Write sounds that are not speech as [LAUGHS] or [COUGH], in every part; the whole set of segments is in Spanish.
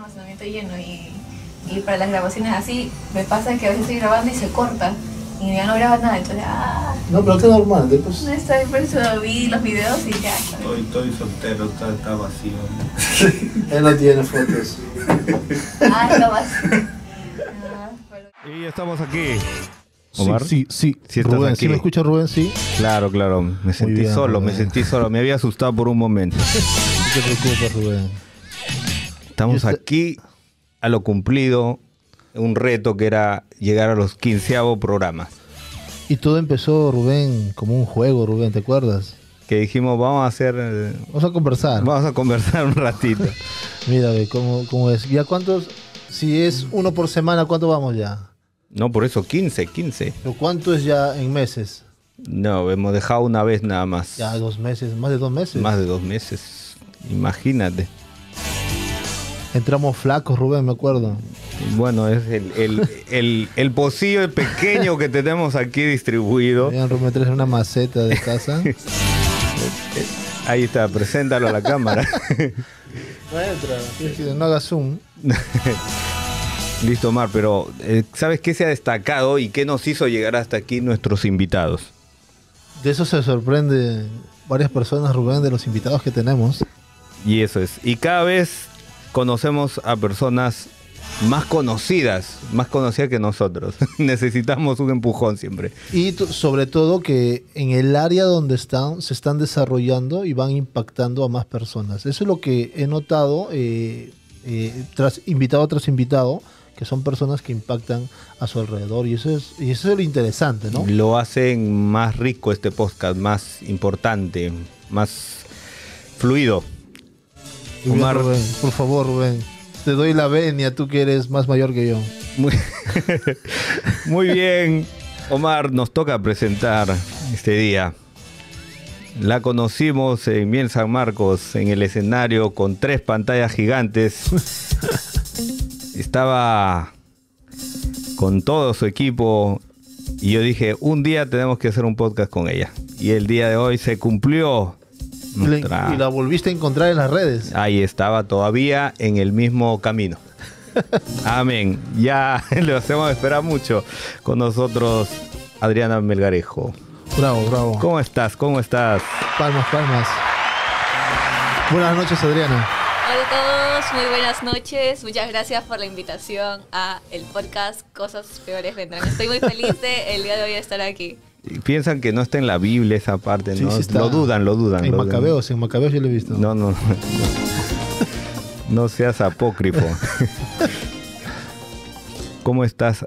almacenamiento lleno y, y, para las grabaciones así me pasa que a veces estoy grabando y se corta y ya no graba nada, entonces ah, No, pero qué normal, después... No estoy, por vi los videos y ya. Estoy, estoy soltero, está, vacío. [LAUGHS] Él no tiene fotos. [LAUGHS] ah, no vacío. Y estamos aquí. Omar. Sí, sí, sí. ¿Sí, aquí. ¿sí me escucha Rubén? Sí. Claro, claro. Me sentí solo, me sentí solo. Me había asustado por un momento. [LAUGHS] No te preocupes, Rubén. Estamos aquí a lo cumplido, un reto que era llegar a los quinceavo programas. Y todo empezó, Rubén, como un juego, Rubén, ¿te acuerdas? Que dijimos, vamos a hacer... Eh, vamos a conversar. Vamos a conversar un ratito. [LAUGHS] Mira, ¿cómo, es? ¿Ya cuántos? Si es uno por semana, ¿cuánto vamos ya? No, por eso 15, 15. cuánto es ya en meses? No, hemos dejado una vez nada más. Ya dos meses, más de dos meses. Más de dos meses, imagínate. Entramos flacos, Rubén, me acuerdo. Bueno, es el, el, el, pocillo pequeño que tenemos aquí distribuido. Vean, Rubén, en una maceta de casa. [LAUGHS] Ahí está, preséntalo a la cámara. No entra. No hagas zoom. Listo, Omar, pero eh, ¿sabes qué se ha destacado y qué nos hizo llegar hasta aquí nuestros invitados? De eso se sorprende varias personas, Rubén, de los invitados que tenemos. Y eso es. Y cada vez conocemos a personas más conocidas, más conocidas que nosotros. [LAUGHS] Necesitamos un empujón siempre. Y sobre todo que en el área donde están, se están desarrollando y van impactando a más personas. Eso es lo que he notado eh, eh, tras invitado tras invitado, que son personas que impactan a su alrededor. Y eso es, y eso es lo interesante, ¿no? Lo hacen más rico este podcast, más importante, más fluido. Omar. por favor, Rubén. Te doy la venia, tú que eres más mayor que yo. Muy, [LAUGHS] Muy bien. Omar, nos toca presentar este día. La conocimos en Miel San Marcos, en el escenario con tres pantallas gigantes. [LAUGHS] Estaba con todo su equipo y yo dije, un día tenemos que hacer un podcast con ella. Y el día de hoy se cumplió. Y la volviste a encontrar en las redes. Ahí estaba todavía en el mismo camino. [LAUGHS] Amén. Ya [LAUGHS] lo hacemos esperar mucho con nosotros Adriana Melgarejo. Bravo, bravo. ¿Cómo estás? ¿Cómo estás? Palmas, palmas. Buenas noches, Adriana. Hola a todos, muy buenas noches. Muchas gracias por la invitación a el podcast Cosas Peores Vendrán. Estoy muy feliz de el día de hoy estar aquí piensan que no está en la Biblia esa parte, ¿no? lo dudan, lo dudan. En Macabeos, en Macabeos yo lo he visto. No, no. No, seas apócrifo. ¿Cómo estás,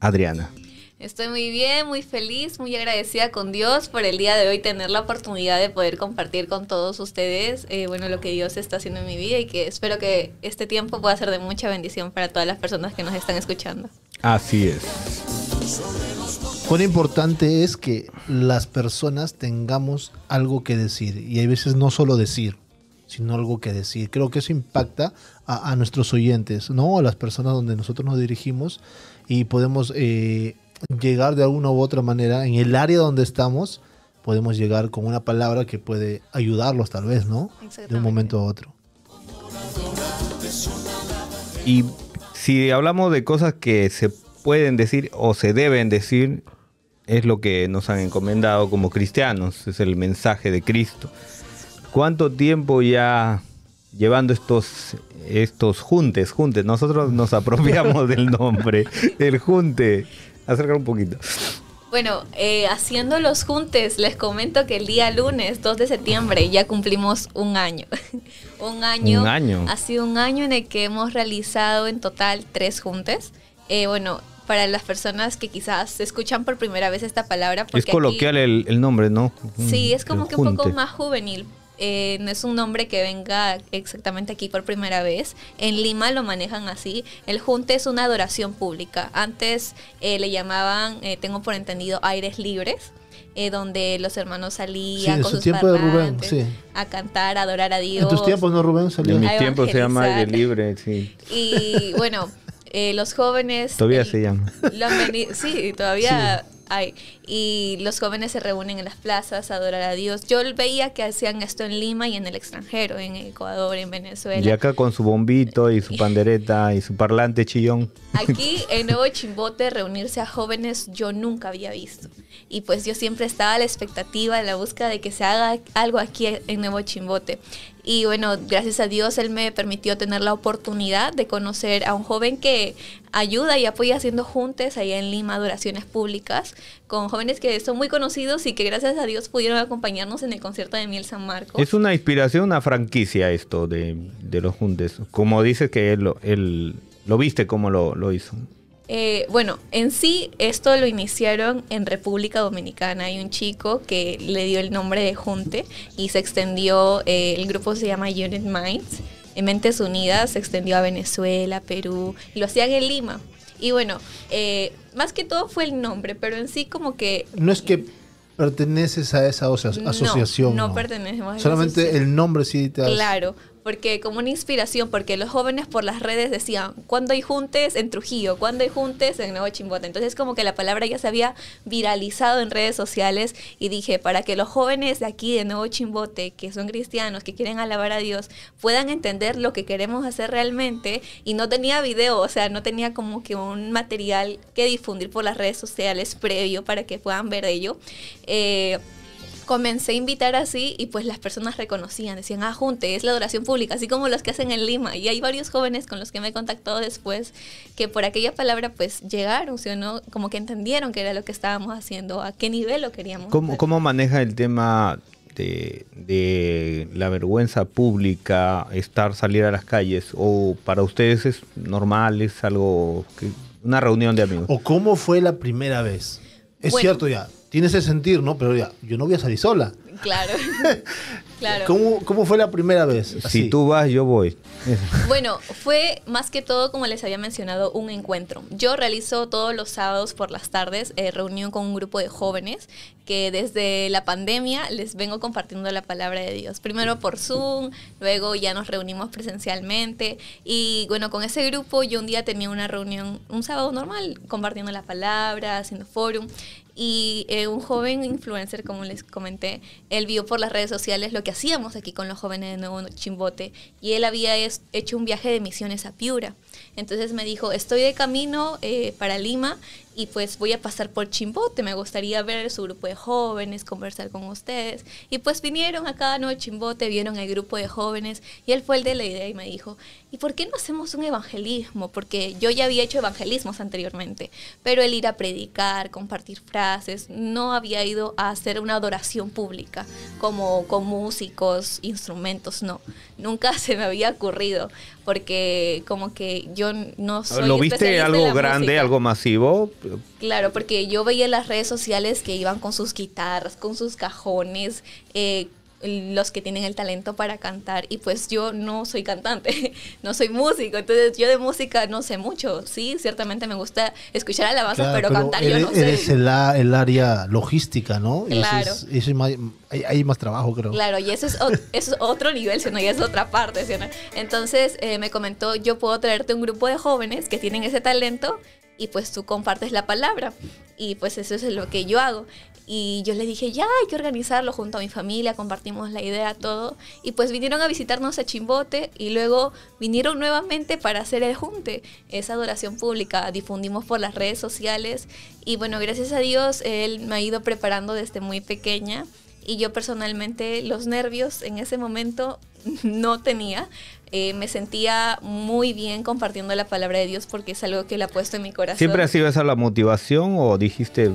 Adriana? Estoy muy bien, muy feliz, muy agradecida con Dios por el día de hoy tener la oportunidad de poder compartir con todos ustedes, eh, bueno, lo que Dios está haciendo en mi vida y que espero que este tiempo pueda ser de mucha bendición para todas las personas que nos están escuchando. Así es. Lo importante es que las personas tengamos algo que decir. Y hay veces no solo decir, sino algo que decir. Creo que eso impacta a, nuestros oyentes, ¿no? A las personas donde nosotros nos dirigimos y podemos eh, llegar de alguna u otra manera en el área donde estamos. Podemos llegar con una palabra que puede ayudarlos tal vez, ¿no? De un momento a otro. Y si hablamos de cosas que se pueden decir o se deben decir, es lo que nos han encomendado como cristianos, es el mensaje de Cristo. ¿Cuánto tiempo ya llevando estos, estos juntes, juntes? Nosotros nos apropiamos del nombre, el junte. Acercar un poquito. Bueno, eh, haciendo los juntes, les comento que el día lunes 2 de septiembre ya cumplimos un año. [LAUGHS] un año. Un año. Ha sido un año en el que hemos realizado en total tres juntes. Eh, bueno, para las personas que quizás escuchan por primera vez esta palabra. Porque es coloquial el, nombre, ¿no? Mm, sí, es como que un poco más juvenil. Eh, no es un nombre que venga exactamente aquí por primera vez. En Lima lo manejan así. El junte es una adoración pública. Antes eh, le llamaban, eh, tengo por entendido, aires libres. donde los hermanos salían con sus tiempo a cantar, a adorar a Dios. En tus tiempos no Rubén salía. En mis tiempos se llama aire libre, sí. Y bueno, [LAUGHS] eh, los jóvenes... Todavía se llama. sí, todavía hay y los jóvenes se reúnen en las plazas a adorar a Dios. Yo veía que hacían esto en Lima y en el extranjero, en Ecuador, en Venezuela. Y acá con su bombito y su pandereta y su parlante chillón. Aquí [LAUGHS] en Nuevo Chimbote reunirse a jóvenes yo nunca había visto. Y pues yo siempre estaba a la expectativa, en la búsqueda de que se haga algo aquí en Nuevo Chimbote. Y bueno, gracias a Dios Él me permitió tener la oportunidad de conocer a un joven que ayuda y apoya haciendo juntes allá en Lima adoraciones públicas con jóvenes que son muy conocidos y que gracias a Dios pudieron acompañarnos en el concierto de Miel San Marcos. Es una inspiración, una franquicia esto de, los Juntes? Como dices que él, lo viste ¿cómo lo, hizo. Eh, bueno, en sí esto lo iniciaron en República Dominicana. Hay un chico que le dio el nombre de Junte y se extendió, eh, el grupo se llama Unit Minds. En Mentes Unidas se extendió a Venezuela, Perú, lo hacían en Lima. Y bueno, eh, más que todo fue el nombre, pero en sí como que... No es que perteneces a esa asociación. No, no, pertenecemos a esa Solamente el nombre sí te Claro, porque como una inspiración, porque los jóvenes por las redes decían, ¿cuándo hay juntes en Trujillo? ¿Cuándo hay juntes en Nuevo Chimbote? Entonces como que la palabra ya se había viralizado en redes sociales y dije, para que los jóvenes de aquí de Nuevo Chimbote, que son cristianos, que quieren alabar a Dios, puedan entender lo que queremos hacer realmente y no tenía video, o sea, no tenía como que un material que difundir por las redes sociales previo para que puedan ver ello. Eh, comencé a invitar así y pues las personas reconocían, decían, ah, Junte, es la adoración pública, así como los que hacen en Lima. Y hay varios jóvenes con los que me he contactado después que por aquella palabra pues llegaron, ¿sí o no? Como que entendieron que era lo que estábamos haciendo, a qué nivel lo queríamos. ¿Cómo, ¿cómo maneja el tema de, la vergüenza pública, estar, salir a las calles? ¿O para ustedes es normal, es algo, que, una reunión de amigos? ¿O cómo fue la primera vez? Es cierto ya, tiene ese sentir, ¿no? Pero ya, yo no voy a salir sola. Claro. [LAUGHS] claro. ¿Cómo, fue la primera vez? Si tú vas, yo voy. bueno, fue más que todo, como les había mencionado, un encuentro. Yo realizo todos los sábados por las tardes eh, reunión con un grupo de jóvenes que desde la pandemia les vengo compartiendo la palabra de Dios. Primero por Zoom, luego ya nos reunimos presencialmente y bueno, con ese grupo yo un día tenía una reunión, un sábado normal, compartiendo la palabra, haciendo forum y eh, un joven influencer, como les comenté, él vio por las redes sociales lo que hacíamos aquí con los jóvenes de Nuevo Chimbote y él había hecho un viaje de misiones a Piura. Entonces me dijo, estoy de camino eh, para Lima y pues voy a pasar por Chimbote, me gustaría ver su grupo de jóvenes, conversar con ustedes. Y pues vinieron acá a Nuevo Chimbote, vieron el grupo de jóvenes y él fue el de la idea y me dijo, ¿y por qué no hacemos un evangelismo? Porque yo ya había hecho evangelismos anteriormente, pero el ir a predicar, compartir frases, no había ido a hacer una adoración pública como con músicos, instrumentos, no, nunca [LAUGHS] se me había ocurrido, porque como que yo no soy... ¿Lo viste algo grande, algo masivo? Claro, porque yo veía las redes sociales que iban con sus guitarras, con sus cajones, eh, los que tienen el talento para cantar y pues yo no soy cantante, [LAUGHS] no soy músico, entonces yo de música no sé mucho, sí, ciertamente me gusta escuchar a la pero, pero, cantar yo no sé. Eres el, área logística, ¿no? Claro. Eso es, hay, más trabajo, creo. Claro, y [LAUGHS] eso es, otro nivel, sino ya es otra parte, Entonces eh, me comentó, yo puedo traerte un grupo de jóvenes que tienen ese talento y pues tú compartes la palabra y pues eso es lo que yo hago. Y yo les dije, ya hay que organizarlo junto a mi familia, compartimos la idea, todo. Y pues vinieron a visitarnos a Chimbote y luego vinieron nuevamente para hacer el junte, esa adoración pública. Difundimos por las redes sociales y bueno, gracias a Dios él me ha ido preparando desde muy pequeña y yo personalmente los nervios en ese momento [LAUGHS] no tenía. Eh, me sentía muy bien compartiendo la palabra de Dios porque es algo que le ha puesto en mi corazón. ¿Siempre ha sido esa la motivación o dijiste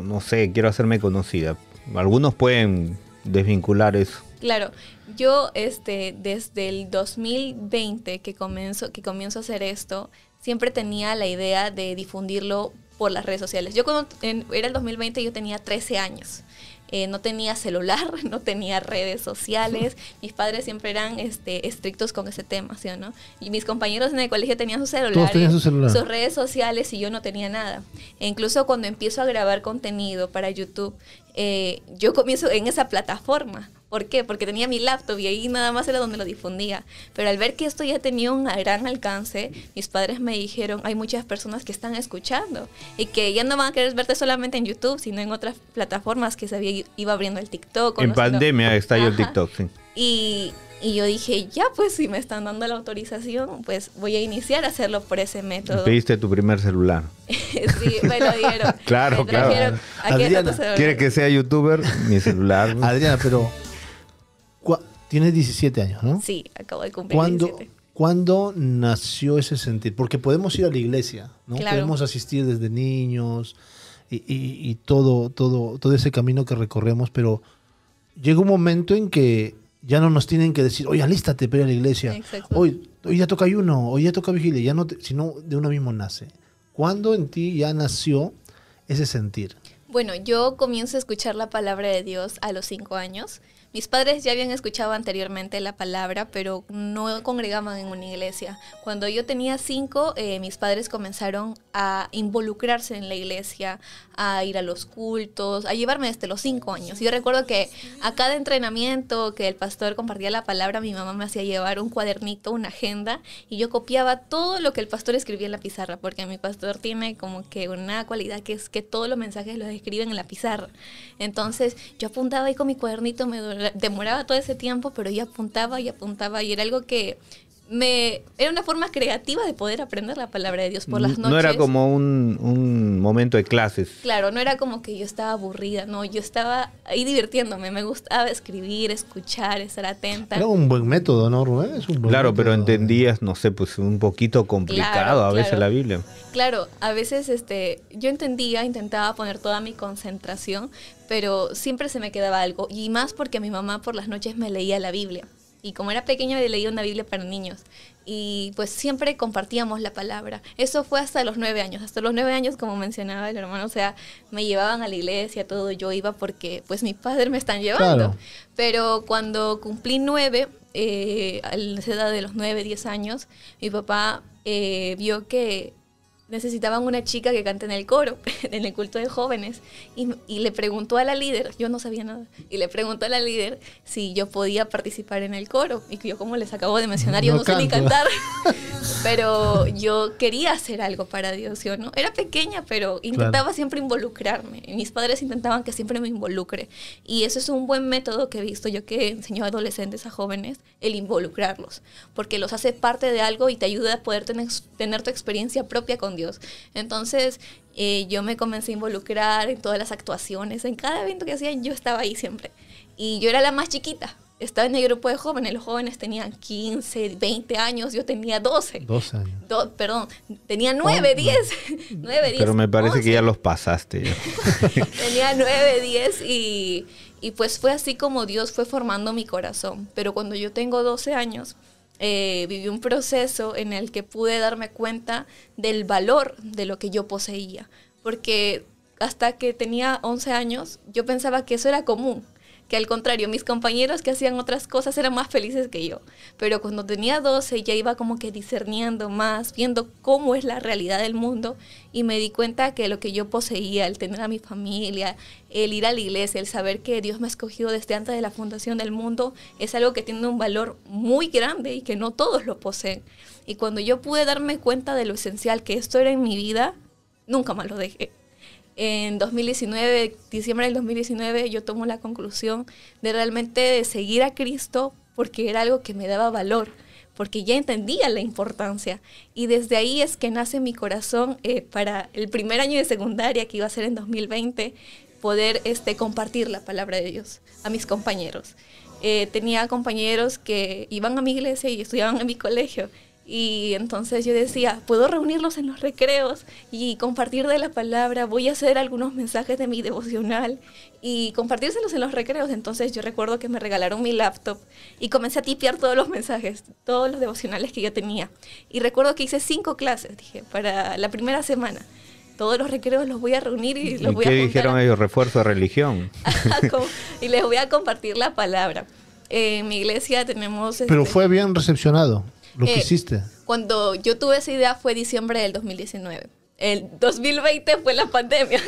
no sé, quiero hacerme conocida. Algunos pueden desvincular eso. Claro, yo este, desde el 2020 que comienzo, que comienzo a hacer esto, siempre tenía la idea de difundirlo por las redes sociales. Yo cuando era el 2020 yo tenía 13 años eh, no tenía celular, [LAUGHS] no tenía redes sociales, [LAUGHS] mis padres siempre eran este, estrictos con ese tema, ¿sí o no? Y mis compañeros en el colegio tenían su celular, sus redes sociales y yo no tenía nada. E incluso cuando empiezo a grabar contenido para YouTube, eh, yo comienzo en esa plataforma. ¿Por qué? Porque tenía mi laptop y ahí nada más era donde lo difundía. Pero al ver que esto ya tenía un gran alcance, mis padres me dijeron, hay muchas personas que están escuchando y que ya no van a querer verte solamente en YouTube, sino en otras plataformas que había iba abriendo el TikTok. En pandemia estalló el TikTok, sí. Y y yo dije, ya pues si me están dando la autorización, pues voy a iniciar a hacerlo por ese método. Pediste tu primer celular. [LAUGHS] sí, me lo dieron. [LAUGHS] claro, claro. Adriana, ¿quiere que sea youtuber? Mi celular. [LAUGHS] Adriana, pero tienes 17 años, ¿no? Sí, acabo de cumplir 17. ¿Cuándo nació ese sentir? Porque podemos ir a la iglesia, ¿no? Claro. Podemos asistir desde niños y, todo, todo, todo ese camino que recorremos, pero llega un momento en que ya no nos tienen que decir, oye, alístate para ir la iglesia, hoy, hoy ya toca ayuno, hoy ya toca vigilia, ya no sino de uno mismo nace. ¿Cuándo en ti ya nació ese sentir? Bueno, yo comienzo a escuchar la palabra de Dios a los cinco años mis padres ya habían escuchado anteriormente la palabra, pero no congregaban en una iglesia. Cuando yo tenía cinco, eh, mis padres comenzaron a involucrarse en la iglesia, a ir a los cultos, a llevarme desde los cinco años. Yo recuerdo que a cada entrenamiento que el pastor compartía la palabra, mi mamá me hacía llevar un cuadernito, una agenda, y yo copiaba todo lo que el pastor escribía en la pizarra, porque mi pastor tiene como que una cualidad que es que todos los mensajes los escriben en la pizarra. Entonces yo apuntaba ahí con mi cuadernito, me demoraba todo ese tiempo, pero ella apuntaba y apuntaba y era algo que me era una forma creativa de poder aprender la palabra de Dios por las noches. No era como un, momento de clases. Claro, no era como que yo estaba aburrida, no, yo estaba ahí divirtiéndome, me gustaba escribir, escuchar, estar atenta. Era un buen método, ¿no, claro, pero entendías, no sé, pues un poquito complicado a veces la Biblia. Claro, a veces este, yo entendía, intentaba poner toda mi concentración, pero siempre se me quedaba algo, y más porque mi mamá por las noches me leía la Biblia y como era pequeña le leía una Biblia para niños y pues siempre compartíamos la palabra. Eso fue hasta los nueve años, hasta los nueve años como mencionaba el hermano, o sea, me llevaban a la iglesia, todo, yo iba porque pues mi padre me están llevando. Pero cuando cumplí nueve, eh, a la edad de los nueve, diez años, mi papá eh, vio que necesitaban una chica que cante en el coro, [LAUGHS] en el culto de jóvenes, y, y, le preguntó a la líder, yo no sabía nada, y le preguntó a la líder si yo podía participar en el coro, y que yo como les acabo de mencionar, yo no, sé ni cantar, [LAUGHS] pero yo quería hacer algo para Dios, yo no, era pequeña, pero intentaba siempre involucrarme, mis padres intentaban que siempre me involucre, y eso es un buen método que he visto yo que enseño a adolescentes, a jóvenes, el involucrarlos, porque los hace parte de algo y te ayuda a poder tener, tener tu experiencia propia con Dios entonces eh, yo me comencé a involucrar en todas las actuaciones, en cada evento que hacían yo estaba ahí siempre. Y yo era la más chiquita, estaba en el grupo de jóvenes, los jóvenes tenían 15, 20 años, yo tenía 12. 12 años. perdón, tenía 9, 10, 9, 10. Pero me parece que ya los pasaste. Yo. [LAUGHS] tenía 9, 10 y, y pues fue así como Dios fue formando mi corazón. Pero cuando yo tengo 12 años, eh, viví un proceso en el que pude darme cuenta del valor de lo que yo poseía, porque hasta que tenía 11 años yo pensaba que eso era común, que al contrario, mis compañeros que hacían otras cosas eran más felices que yo. Pero cuando tenía 12 ya iba como que discerniendo más, viendo cómo es la realidad del mundo y me di cuenta que lo que yo poseía, el tener a mi familia, el ir a la iglesia, el saber que Dios me ha escogido desde antes de la fundación del mundo, es algo que tiene un valor muy grande y que no todos lo poseen. Y cuando yo pude darme cuenta de lo esencial que esto era en mi vida, nunca más lo dejé en 2019, diciembre del 2019, yo tomo la conclusión de realmente de seguir a Cristo porque era algo que me daba valor, porque ya entendía la importancia. Y desde ahí es que nace mi corazón eh, para el primer año de secundaria, que iba a ser en 2020, poder este, compartir la palabra de Dios a mis compañeros. Eh, tenía compañeros que iban a mi iglesia y estudiaban en mi colegio y entonces yo decía, puedo reunirlos en los recreos y compartir de la palabra, voy a hacer algunos mensajes de mi devocional y compartírselos en los recreos. Entonces yo recuerdo que me regalaron mi laptop y comencé a tipear todos los mensajes, todos los devocionales que yo tenía. Y recuerdo que hice cinco clases, dije, para la primera semana todos los recreos los voy a reunir y los voy a... ¿Qué dijeron ellos? Refuerzo de religión. [LAUGHS] [LAUGHS] y les voy a compartir la palabra. en mi iglesia tenemos... Pero este, fue bien recepcionado. Lo eh, que hiciste. Cuando yo tuve esa idea fue diciembre del 2019. El 2020 fue la pandemia.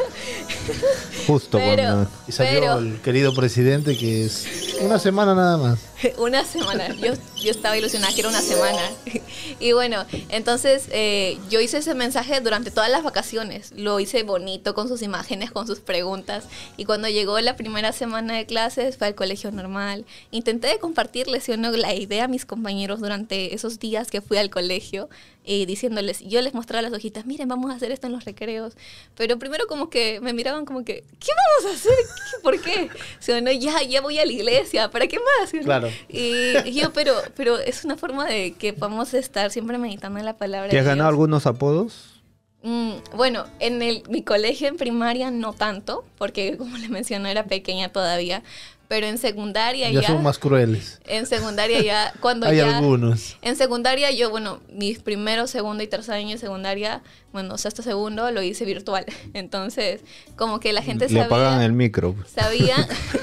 Justo cuando. Y salió el querido presidente que es una semana nada más. [LAUGHS] una semana. Yo, estaba ilusionada que era una semana. [LAUGHS] y bueno, entonces eh, yo hice ese mensaje durante todas las vacaciones. Lo hice bonito con sus imágenes, con sus preguntas. Y cuando llegó la primera semana de clases, fue al colegio normal. Intenté compartirles ¿sí no? la idea a mis compañeros durante esos días que fui al colegio. Y eh, diciéndoles, yo les mostraba las hojitas, miren, vamos a hacer esto en los recreos. Pero primero como que me miraban como que, ¿qué vamos a hacer? ¿Por qué? si [LAUGHS] no? ya voy a la iglesia, ¿para qué más? Claro. Y yo, pero, pero es una forma de que podamos estar siempre meditando en la palabra. ¿Te has ganado algunos apodos? Mm, bueno, en el, mi colegio en primaria no tanto, porque como le mencioné era pequeña todavía, pero en secundaria ya, ya... son más crueles. En secundaria ya... [LAUGHS] Cuando Hay algunos. En secundaria yo, bueno, mis primeros, segundo y tercer año de secundaria, bueno, sexto, este segundo, lo hice virtual. [LAUGHS] Entonces, como que la gente sabía... Le pagan el micro. Pues. sabía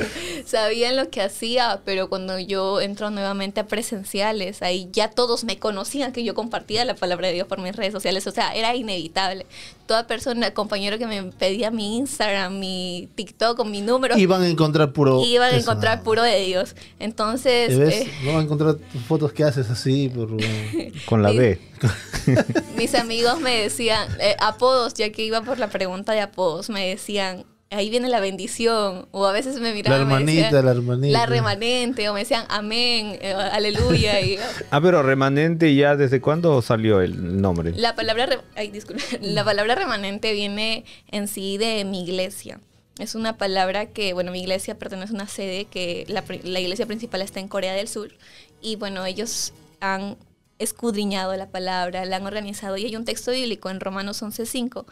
[LAUGHS] sabían lo que hacía, pero cuando yo entro nuevamente a presenciales, ahí ya todos me conocían que yo compartía la palabra de Dios por mis redes sociales. O sea, era inevitable toda persona, compañero que me pedía mi Instagram, mi TikTok, mi número. Iban a encontrar puro. Iban a encontrar ah. puro de ellos. Entonces. Ves? No eh, Van a encontrar fotos que haces así por, [LAUGHS] con la B. [LAUGHS] mis amigos me decían, eh, apodos, ya que iba por la pregunta de apodos, me decían, ahí viene la bendición. O a veces me miraban. La hermanita, la hermanita. La remanente, o me decían amén, eh, aleluya. [LAUGHS] ah, pero remanente ya, ¿desde cuándo salió el nombre? La palabra, [LAUGHS] la palabra remanente viene en sí de mi iglesia. Es una palabra que, bueno, mi iglesia pertenece a una sede que la, la iglesia principal está en Corea del Sur. Y bueno, ellos han escudriñado la palabra, la han organizado y hay un texto bíblico en Romanos 11.5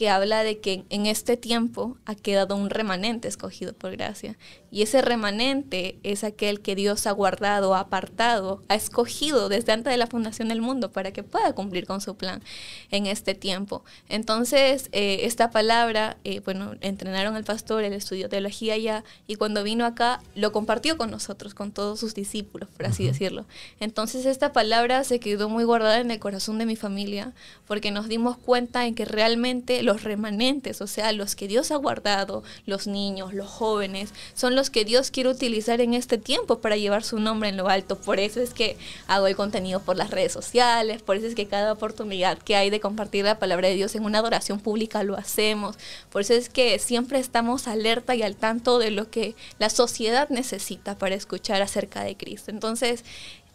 que habla de que en este tiempo ha quedado un remanente escogido por gracia. Y ese remanente es aquel que Dios ha guardado, apartado, ha escogido desde antes de la fundación del mundo para que pueda cumplir con su plan en este tiempo. Entonces, eh, esta palabra, eh, bueno, entrenaron al pastor, él estudió teología allá y cuando vino acá lo compartió con nosotros, con todos sus discípulos, por así decirlo. Entonces, esta palabra se quedó muy guardada en el corazón de mi familia porque nos dimos cuenta en que realmente los remanentes, o sea, los que Dios ha guardado, los niños, los jóvenes, son los que Dios quiere utilizar en este tiempo para llevar su nombre en lo alto. Por eso es que hago el contenido por las redes sociales, por eso es que cada oportunidad que hay de compartir la palabra de Dios en una adoración pública lo hacemos, por eso es que siempre estamos alerta y al tanto de lo que la sociedad necesita para escuchar acerca de Cristo. Entonces,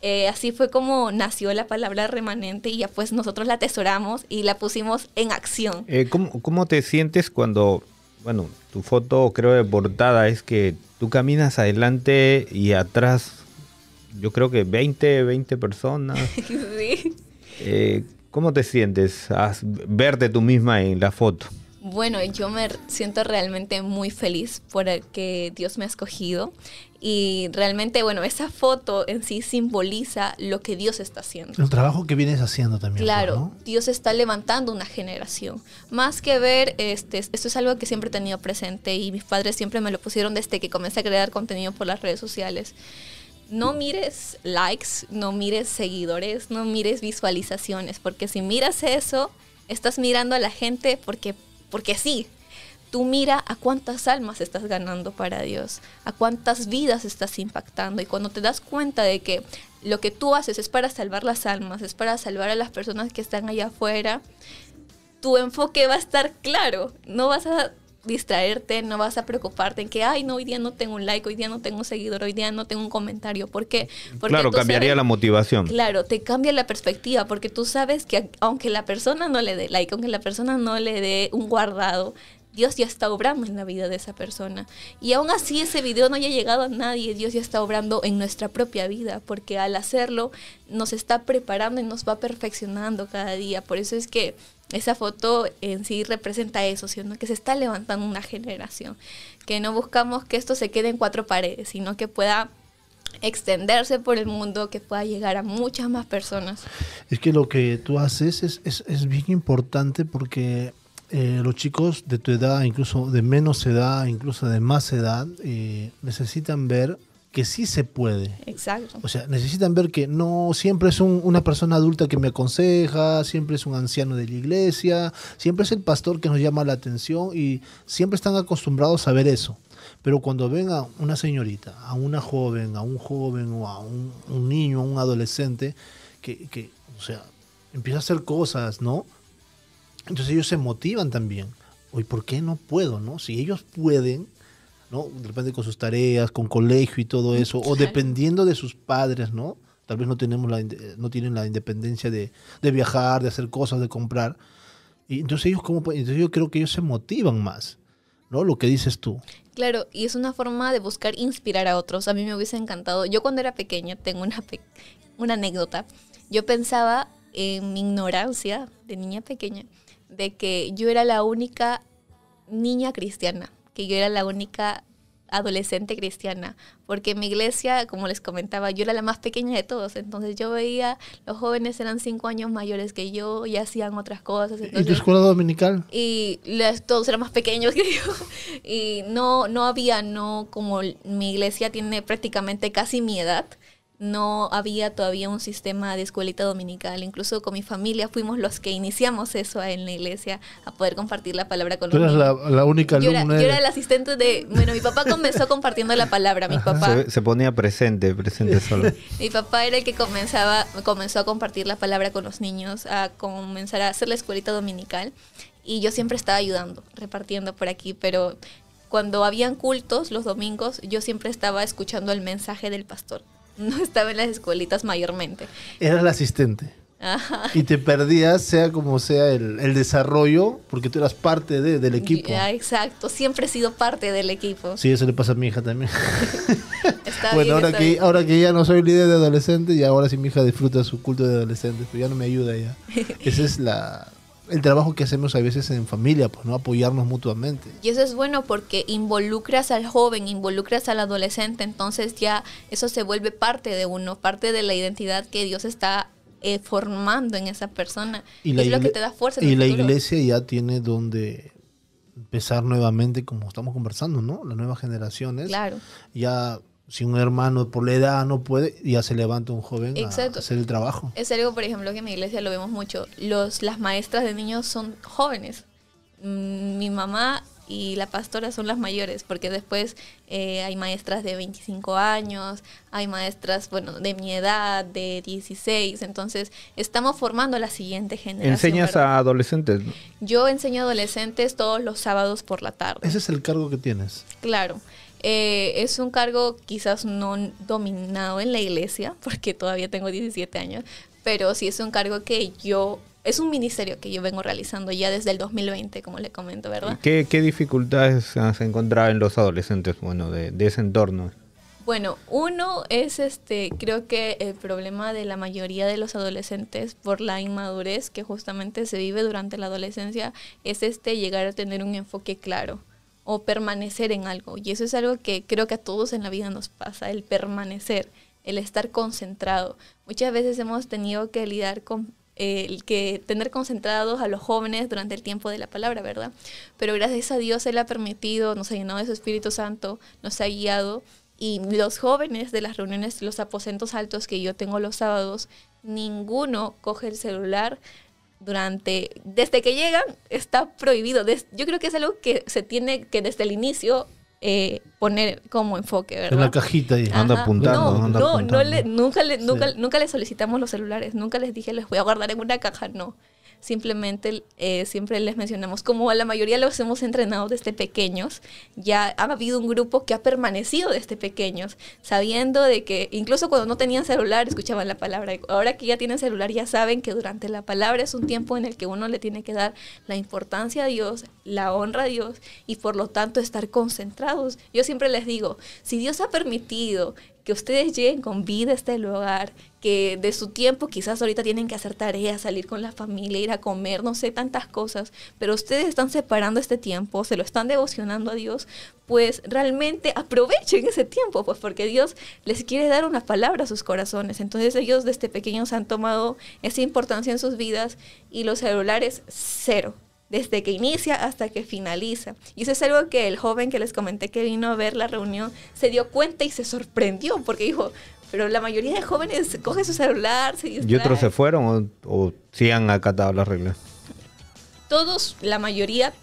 eh, así fue como nació la palabra remanente y ya pues nosotros la atesoramos y la pusimos en acción. Eh, ¿cómo, te sientes cuando, bueno, tu foto creo de portada es que tú caminas adelante y atrás yo creo que 20, 20 personas. [LAUGHS] sí. Eh, ¿Cómo te sientes a verte tú misma en la foto? Bueno, yo me siento realmente muy feliz por el que Dios me ha escogido y realmente, bueno, esa foto en sí simboliza lo que Dios está haciendo. El trabajo que vienes haciendo también. Pues, claro, Dios está levantando una generación. Más que ver, este, esto es algo que siempre he tenido presente y mis padres siempre me lo pusieron desde que comencé a crear contenido por las redes sociales. No mires likes, no mires seguidores, no mires visualizaciones, porque si miras eso, estás mirando a la gente porque porque sí, tú mira a cuántas almas estás ganando para Dios, a cuántas vidas estás impactando. Y cuando te das cuenta de que lo que tú haces es para salvar las almas, es para salvar a las personas que están allá afuera, tu enfoque va a estar claro. No vas a distraerte, no vas a preocuparte en que, ay, no, hoy día no tengo un like, hoy día no tengo un seguidor, hoy día no tengo un comentario. Porque claro, cambiaría la motivación. Claro, te cambia la perspectiva, porque tú sabes que aunque la persona no le dé like, aunque la persona no le dé un guardado, Dios ya está obrando en la vida de esa persona. Y aún así ese video no haya llegado a nadie, Dios ya está obrando en nuestra propia vida, porque al hacerlo nos está preparando y nos va perfeccionando cada día. Por eso es que esa foto en sí representa eso, sino que se está levantando una generación, que no buscamos que esto se quede en cuatro paredes, sino que pueda extenderse por el mundo, que pueda llegar a muchas más personas. Es que lo que tú haces es, bien importante porque eh, los chicos de tu edad, incluso de menos edad, incluso de más edad, eh, necesitan ver que sí se puede. Exacto. O sea, necesitan ver que no siempre es una persona adulta que me aconseja, siempre es un anciano de la iglesia, siempre es el pastor que nos llama la atención y siempre están acostumbrados a ver eso. Pero cuando ven a una señorita, a una joven, a un joven o a un, niño, a un adolescente, que, que, o sea, empieza a hacer cosas, ¿no? Entonces ellos se motivan también. Oye, ¿por qué no puedo, no? Si ellos pueden, ¿no? con sus tareas, con colegio y todo eso, o dependiendo de sus padres, ¿no? Tal vez no, tenemos no tienen la independencia de, viajar, de hacer cosas, de comprar. Y entonces ellos yo creo que ellos se motivan más, ¿no? Lo que dices tú. Claro, y es una forma de buscar inspirar a otros. A mí me hubiese encantado. Yo cuando era pequeña tengo una una anécdota. Yo pensaba en mi ignorancia de niña pequeña de que yo era la única niña cristiana que yo era la única adolescente cristiana, porque mi iglesia, como les comentaba, yo era la más pequeña de todos, entonces yo veía, los jóvenes eran cinco años mayores que yo y hacían otras cosas. Entonces, ¿Y tu escuela dominical? Y todos eran más pequeños que [LAUGHS] yo, y no, no había, no, como mi iglesia tiene prácticamente casi mi edad, no había todavía un sistema de escuelita dominical. Incluso con mi familia fuimos los que iniciamos eso en la iglesia, a poder compartir la palabra con los niños. Tú la, única alumna. Yo era, el asistente de... Bueno, mi papá comenzó [LAUGHS] compartiendo la palabra, mi papá... Se, se, ponía presente, presente solo. [LAUGHS] mi papá era el que comenzaba, comenzó a compartir la palabra con los niños, a comenzar a hacer la escuelita dominical. Y yo siempre estaba ayudando, repartiendo por aquí, pero cuando habían cultos los domingos, yo siempre estaba escuchando el mensaje del pastor [LAUGHS] No estaba en las escuelitas mayormente. Eras la asistente. Ajá. Y te perdías, sea como sea, el, desarrollo, porque tú eras parte del equipo. Ya, ah, exacto, siempre he sido parte del equipo. Sí, eso le pasa a mi hija también. [LAUGHS] bueno, ahora, que, ahora que ya no soy líder de adolescente, y ahora sí mi hija disfruta su culto de adolescente, pero pues ya no me ayuda ya. [LAUGHS] Esa es la, el trabajo que hacemos a veces en familia, pues no apoyarnos mutuamente. Y eso es bueno porque involucras al joven, involucras al adolescente, entonces ya eso se vuelve parte de uno, parte de la identidad que Dios está eh, formando en esa persona. Y es lo que te da fuerza. y la iglesia ya tiene donde empezar nuevamente, como estamos conversando, ¿no? Las nuevas generaciones. Claro. Ya si un hermano por la edad no puede, ya se levanta un joven a hacer el trabajo. Es algo, por ejemplo, que en mi iglesia lo vemos mucho. Los, las maestras de niños son jóvenes. Mm, mi mamá y la pastora son las mayores, porque después eh, hay maestras de 25 años, hay maestras, bueno, de mi edad, de 16, entonces estamos formando la siguiente generación. ¿Enseñas a adolescentes? Yo enseño a adolescentes todos los sábados por la tarde. Ese es el cargo que tienes. Claro. Eh, es un cargo quizás no dominado en la iglesia, [LAUGHS] porque todavía tengo 17 años, pero sí es un cargo que yo es un ministerio que yo vengo realizando ya desde el 2020, como le comento, ¿verdad? ¿Qué, dificultades has encontrado en los adolescentes, bueno, de, de, ese entorno? Bueno, uno es este, creo que el problema de la mayoría de los adolescentes por la inmadurez que justamente se vive durante la adolescencia es este llegar a tener un enfoque claro o permanecer en algo. Y eso es algo que creo que a todos en la vida nos pasa, el permanecer, el estar concentrado. Muchas veces hemos tenido que lidiar con eh, el que tener concentrados a los jóvenes durante el tiempo de la palabra, ¿verdad? Pero gracias a Dios Él ha permitido, nos ha llenado de su Espíritu Santo, nos ha guiado y los jóvenes de las reuniones, los aposentos altos que yo tengo los sábados, ninguno coge el celular, durante, desde que llegan, está prohibido. yo creo que es algo que se tiene que desde el inicio eh, poner como enfoque, ¿verdad? En la cajita y anda apuntando. nunca, le, nunca, nunca les solicitamos los celulares, nunca les dije les voy a guardar en una caja, no. Simplemente eh, siempre les mencionamos, como a la mayoría los hemos entrenado desde pequeños, ya ha habido un grupo que ha permanecido desde pequeños, sabiendo de que incluso cuando no tenían celular escuchaban la palabra. Ahora que ya tienen celular ya saben que durante la palabra es un tiempo en el que uno le tiene que dar la importancia a Dios, la honra a Dios y por lo tanto estar concentrados. Yo siempre les digo, si Dios ha permitido que ustedes lleguen con vida a este lugar, que de su tiempo quizás ahorita tienen que hacer tareas, salir con la familia, ir a comer, no sé, tantas cosas, pero ustedes están separando este tiempo, se lo están devocionando a Dios, pues realmente aprovechen ese tiempo, pues porque Dios les quiere dar una palabra a sus corazones. Entonces ellos desde pequeños han tomado esa importancia en sus vidas y los celulares cero desde que inicia hasta que finaliza. Y eso es algo que el joven que les comenté que vino a ver la reunión se dio cuenta y se sorprendió porque dijo, pero la mayoría de jóvenes coge su celular, ¿Y otros se fueron o, o sí han acatado las reglas? Todos, la mayoría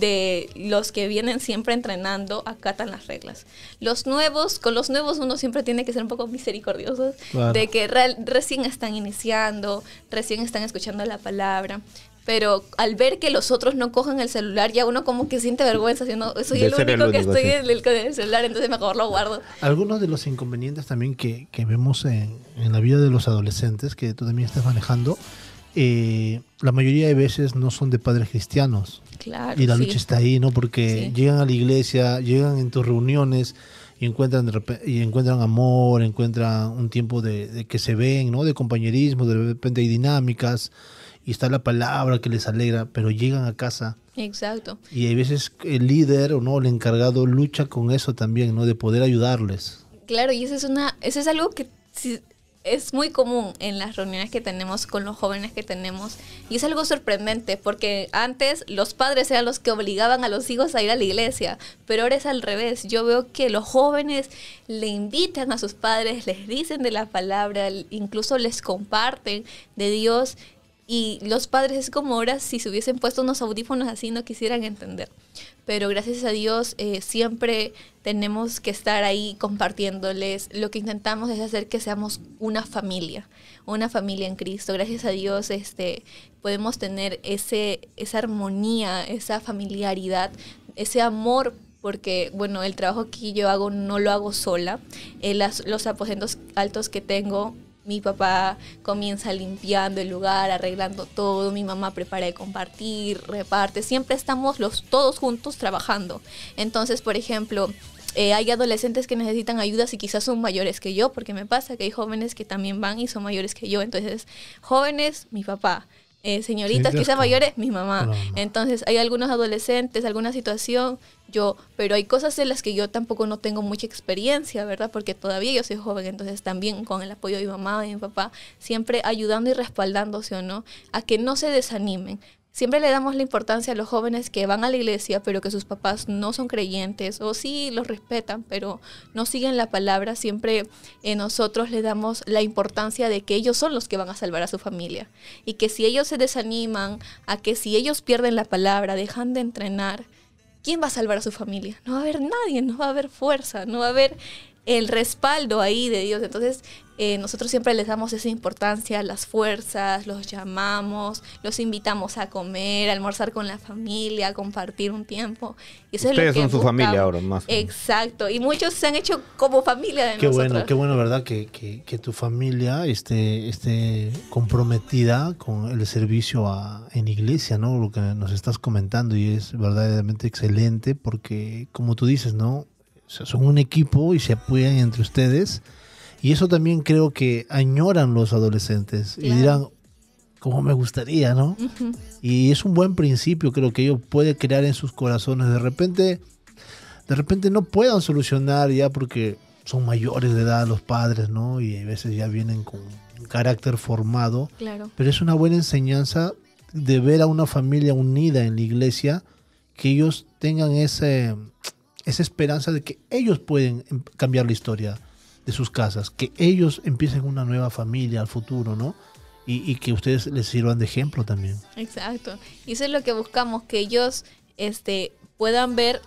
de los que vienen siempre entrenando acatan las reglas. Los nuevos, con los nuevos uno siempre tiene que ser un poco misericordioso, de que recién están iniciando, recién están escuchando la palabra pero al ver que los otros no cojan el celular, ya uno como que siente vergüenza, siendo soy el único, que estoy en el, celular, entonces mejor lo guardo. Algunos de los inconvenientes también que, vemos en, en, la vida de los adolescentes, que tú también estás manejando, eh, la mayoría de veces no son de padres cristianos. y la lucha está ahí, ¿no? Porque llegan a la iglesia, llegan en tus reuniones y encuentran, y encuentran amor, encuentran un tiempo de, que se ven, ¿no? De compañerismo, de repente hay dinámicas y está la palabra que les alegra, pero llegan a casa. Exacto. Y hay veces el líder o no, el encargado lucha con eso también, ¿no? De poder ayudarles. Claro, y eso es una, eso es algo que es muy común en las reuniones que tenemos con los jóvenes que tenemos y es algo sorprendente porque antes los padres eran los que obligaban a los hijos a ir a la iglesia, pero ahora es al revés. Yo veo que los jóvenes le invitan a sus padres, les dicen de la palabra, incluso les comparten de Dios y los padres es como ahora si se hubiesen puesto unos audífonos así no quisieran entender. Pero gracias a Dios eh, siempre tenemos que estar ahí compartiéndoles. Lo que intentamos es hacer que seamos una familia, una familia en Cristo. Gracias a Dios este, podemos tener ese, esa armonía, esa familiaridad, ese amor porque, bueno, el trabajo que yo hago no lo hago sola. Eh, las, los aposentos altos que tengo mi papá comienza limpiando el lugar, arreglando todo, mi mamá prepara de compartir, reparte, siempre estamos los todos juntos trabajando. Entonces, por ejemplo, eh, hay adolescentes que necesitan ayudas y quizás son mayores que yo, porque me pasa que hay jóvenes que también van y son mayores que yo. Entonces, jóvenes, mi papá, eh, señoritas quizás mayores, mi mamá. Entonces hay algunos adolescentes, alguna situación, yo, pero hay cosas en las que yo tampoco no tengo mucha experiencia, ¿verdad? Porque todavía yo soy joven, entonces también con el apoyo de mi mamá, y mi papá, siempre ayudando y respaldándose o no, a que no se desanimen, siempre le damos la importancia a los jóvenes que van a la iglesia, pero que sus papás no son creyentes, o sí los respetan, pero no siguen la palabra, siempre eh, nosotros le damos la importancia de que ellos son los que van a salvar a su familia. Y que si ellos se desaniman, a que si ellos pierden la palabra, dejan de entrenar, ¿quién va a salvar a su familia? No va a haber nadie, no va a haber fuerza, no va a haber el respaldo ahí de Dios. Entonces, eh, nosotros siempre les damos esa importancia, las fuerzas, los llamamos, los invitamos a comer, a almorzar con la familia, a compartir un tiempo. Y eso es lo que son su familia ahora, más. Exacto, y muchos se han hecho como familia de qué Bueno, qué bueno, ¿verdad? Que, tu familia esté, esté comprometida con el servicio a, en iglesia, ¿no? Lo que nos estás comentando y es verdaderamente excelente porque, como tú dices, ¿no? son un equipo y se apoyan entre ustedes. Y eso también creo que añoran los adolescentes y dirán, ¿cómo me gustaría, no? Y es un buen principio, creo que ellos pueden crear en sus corazones. De repente, de repente no puedan solucionar ya porque son mayores de edad los padres, ¿no? Y a veces ya vienen con carácter formado. Claro. Pero es una buena enseñanza de ver a una familia unida en la iglesia, que ellos tengan ese, esa esperanza de que ellos pueden em, cambiar la historia de sus casas, que ellos empiecen una nueva familia al futuro, ¿no? Y, que ustedes les sirvan de ejemplo también. Exacto. Y eso es lo que buscamos, que ellos este, puedan ver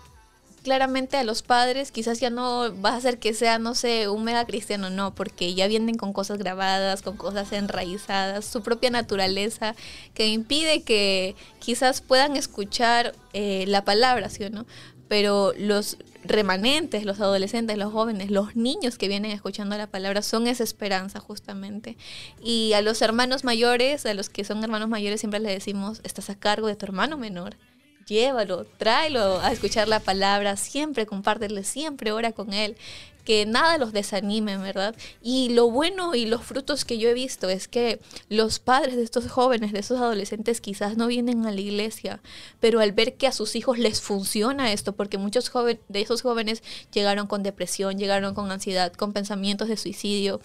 claramente a los padres, quizás ya no va a ser que sea, no sé, un mega cristiano, no, porque ya vienen con cosas grabadas, con cosas enraizadas, su propia naturaleza, que impide que quizás puedan escuchar eh, la palabra, ¿sí o no? pero los remanentes, los adolescentes, los jóvenes, los niños que vienen escuchando la palabra son esa esperanza justamente. Y a los hermanos mayores, a los que son hermanos mayores, siempre les decimos, estás a cargo de tu hermano menor. Llévalo, tráelo a escuchar la palabra, siempre compártelo, siempre ora con él que nada los desanime, ¿verdad? Y lo bueno y los frutos que yo he visto es que los padres de estos jóvenes, de esos adolescentes, quizás no vienen a la iglesia, pero al ver que a sus hijos les funciona esto, porque muchos de esos jóvenes llegaron con depresión, llegaron con ansiedad, con pensamientos de suicidio,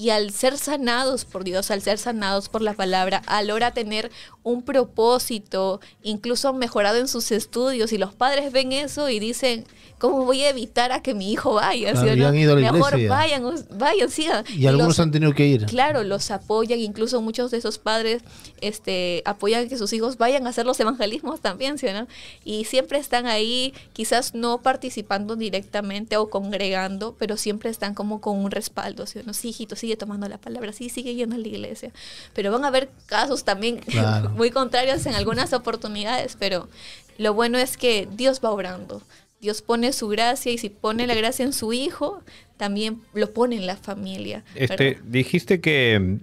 y al ser sanados por Dios, al ser sanados por la palabra, al hora tener un propósito, incluso mejorado en sus estudios, y los padres ven eso y dicen, ¿cómo voy a evitar a que mi hijo vaya? han ido a la mejor iglesia. vayan, vayan, sigan. Y, algunos han tenido que ir. Claro, los apoyan, incluso muchos de esos padres este, apoyan que sus hijos vayan a hacer los evangelismos también, ¿sí, no? Y siempre están ahí, quizás no participando directamente o congregando, pero siempre están como con un respaldo, ¿sí, no? Sí, hijito, sigue tomando la palabra, sí, sigue yendo a la iglesia. Pero van a haber casos también [LAUGHS] muy contrarios en algunas oportunidades, pero lo bueno es que Dios va orando. Dios pone su gracia y si pone la gracia en su hijo, también lo pone en la familia. Este, dijiste que mm,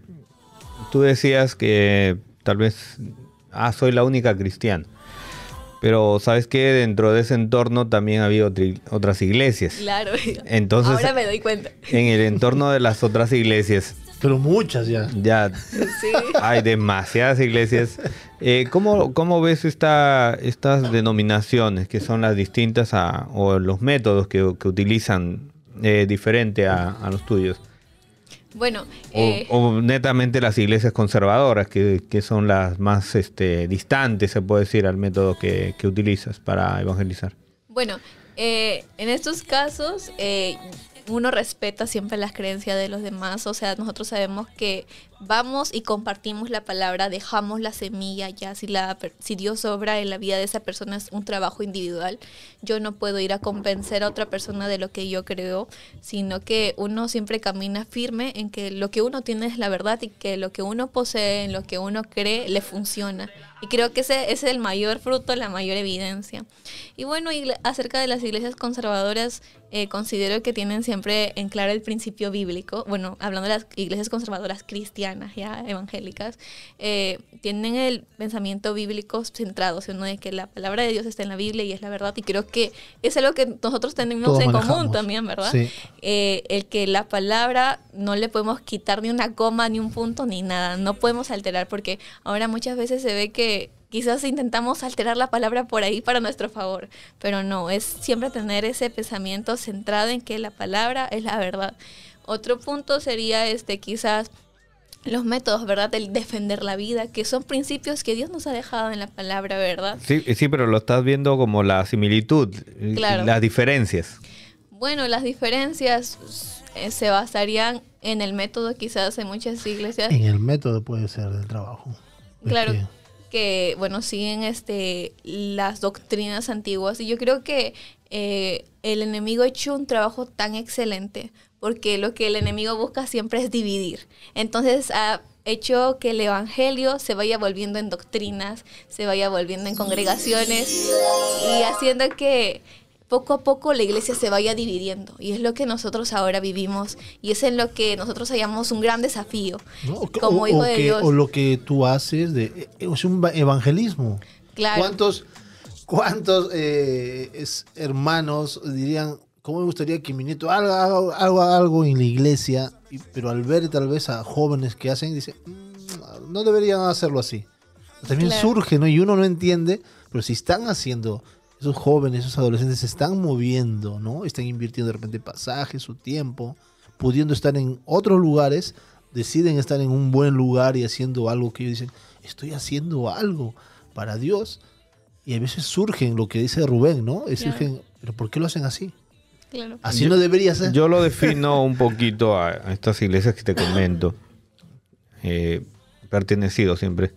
tú decías que tal vez, ah, soy la única cristiana. Pero sabes que dentro de ese entorno también había otras iglesias. Claro. [LAUGHS] Entonces, ahora me doy cuenta. En el entorno de las otras iglesias, pero muchas ya. Ya. [LAUGHS] Sí. Hay demasiadas iglesias. Eh, ¿cómo, ves estas denominaciones que son las distintas o los métodos que, utilizan eh, diferente a, los tuyos? Bueno, eh, o, netamente las iglesias conservadoras, que, son las más este, distantes, se puede decir, al método que, que utilizas para evangelizar. Bueno, en estos casos uno respeta siempre las creencias de los demás, o sea, nosotros sabemos que vamos y compartimos la palabra, dejamos la semilla ya, si, la, si Dios obra en la vida de esa persona es un trabajo individual, yo no puedo ir a convencer a otra persona de lo que yo creo, sino que uno siempre camina firme en que lo que uno tiene es la verdad y que lo que uno posee, en lo que uno cree, le funciona. Y creo que ese, es el mayor fruto, la mayor evidencia. Y bueno, y acerca de las iglesias conservadoras, eh, considero que tienen siempre en claro el principio bíblico, bueno, hablando de las iglesias conservadoras cristianas, ya evangélicas, eh, tienen el pensamiento bíblico centrado, sino de que la palabra de Dios está en la Biblia y es la verdad. Y creo que es algo que nosotros tenemos en común también, ¿verdad? Eh, el que la palabra no le podemos quitar ni una coma, ni un punto, ni nada. No podemos alterar, porque ahora muchas veces se ve que quizás intentamos alterar la palabra por ahí para nuestro favor, pero no, es siempre tener ese pensamiento centrado en que la palabra es la verdad. Otro punto sería este quizás los métodos, ¿verdad? El defender la vida, que son principios que Dios nos ha dejado en la palabra, ¿verdad? Sí, sí pero lo estás viendo como la similitud, las diferencias. Bueno, las diferencias eh, se basarían en el método quizás en muchas iglesias. En el método puede ser del trabajo. Claro, que... bueno, siguen este, las doctrinas antiguas y yo creo que eh, el enemigo ha hecho un trabajo tan excelente porque lo que el enemigo busca siempre es dividir. Entonces ha hecho que el Evangelio se vaya volviendo en doctrinas, se vaya volviendo en congregaciones y haciendo que poco a poco la iglesia se vaya dividiendo. Y es lo que nosotros ahora vivimos y es en lo que nosotros hallamos un gran desafío como hijo de Dios. O lo que tú haces de, eh, es un evangelismo. Claro. ¿Cuántos, cuántos eh, hermanos dirían, cómo me gustaría que mi nieto haga, algo en la iglesia, pero al ver tal vez a jóvenes que hacen, dice, mm, no deberían hacerlo así. También surge, ¿no? Y uno no entiende, pero si están haciendo, esos jóvenes, esos adolescentes se están moviendo, ¿no? Están invirtiendo de repente pasajes, su tiempo, pudiendo estar en otros lugares, deciden estar en un buen lugar y haciendo algo que ellos dicen, estoy haciendo algo para Dios. Y a veces surgen lo que dice Rubén, ¿no? surgen, pero ¿por qué lo hacen así? Así no debería ser. Yo lo defino un poquito a, estas iglesias que te comento, eh, pertenecido siempre,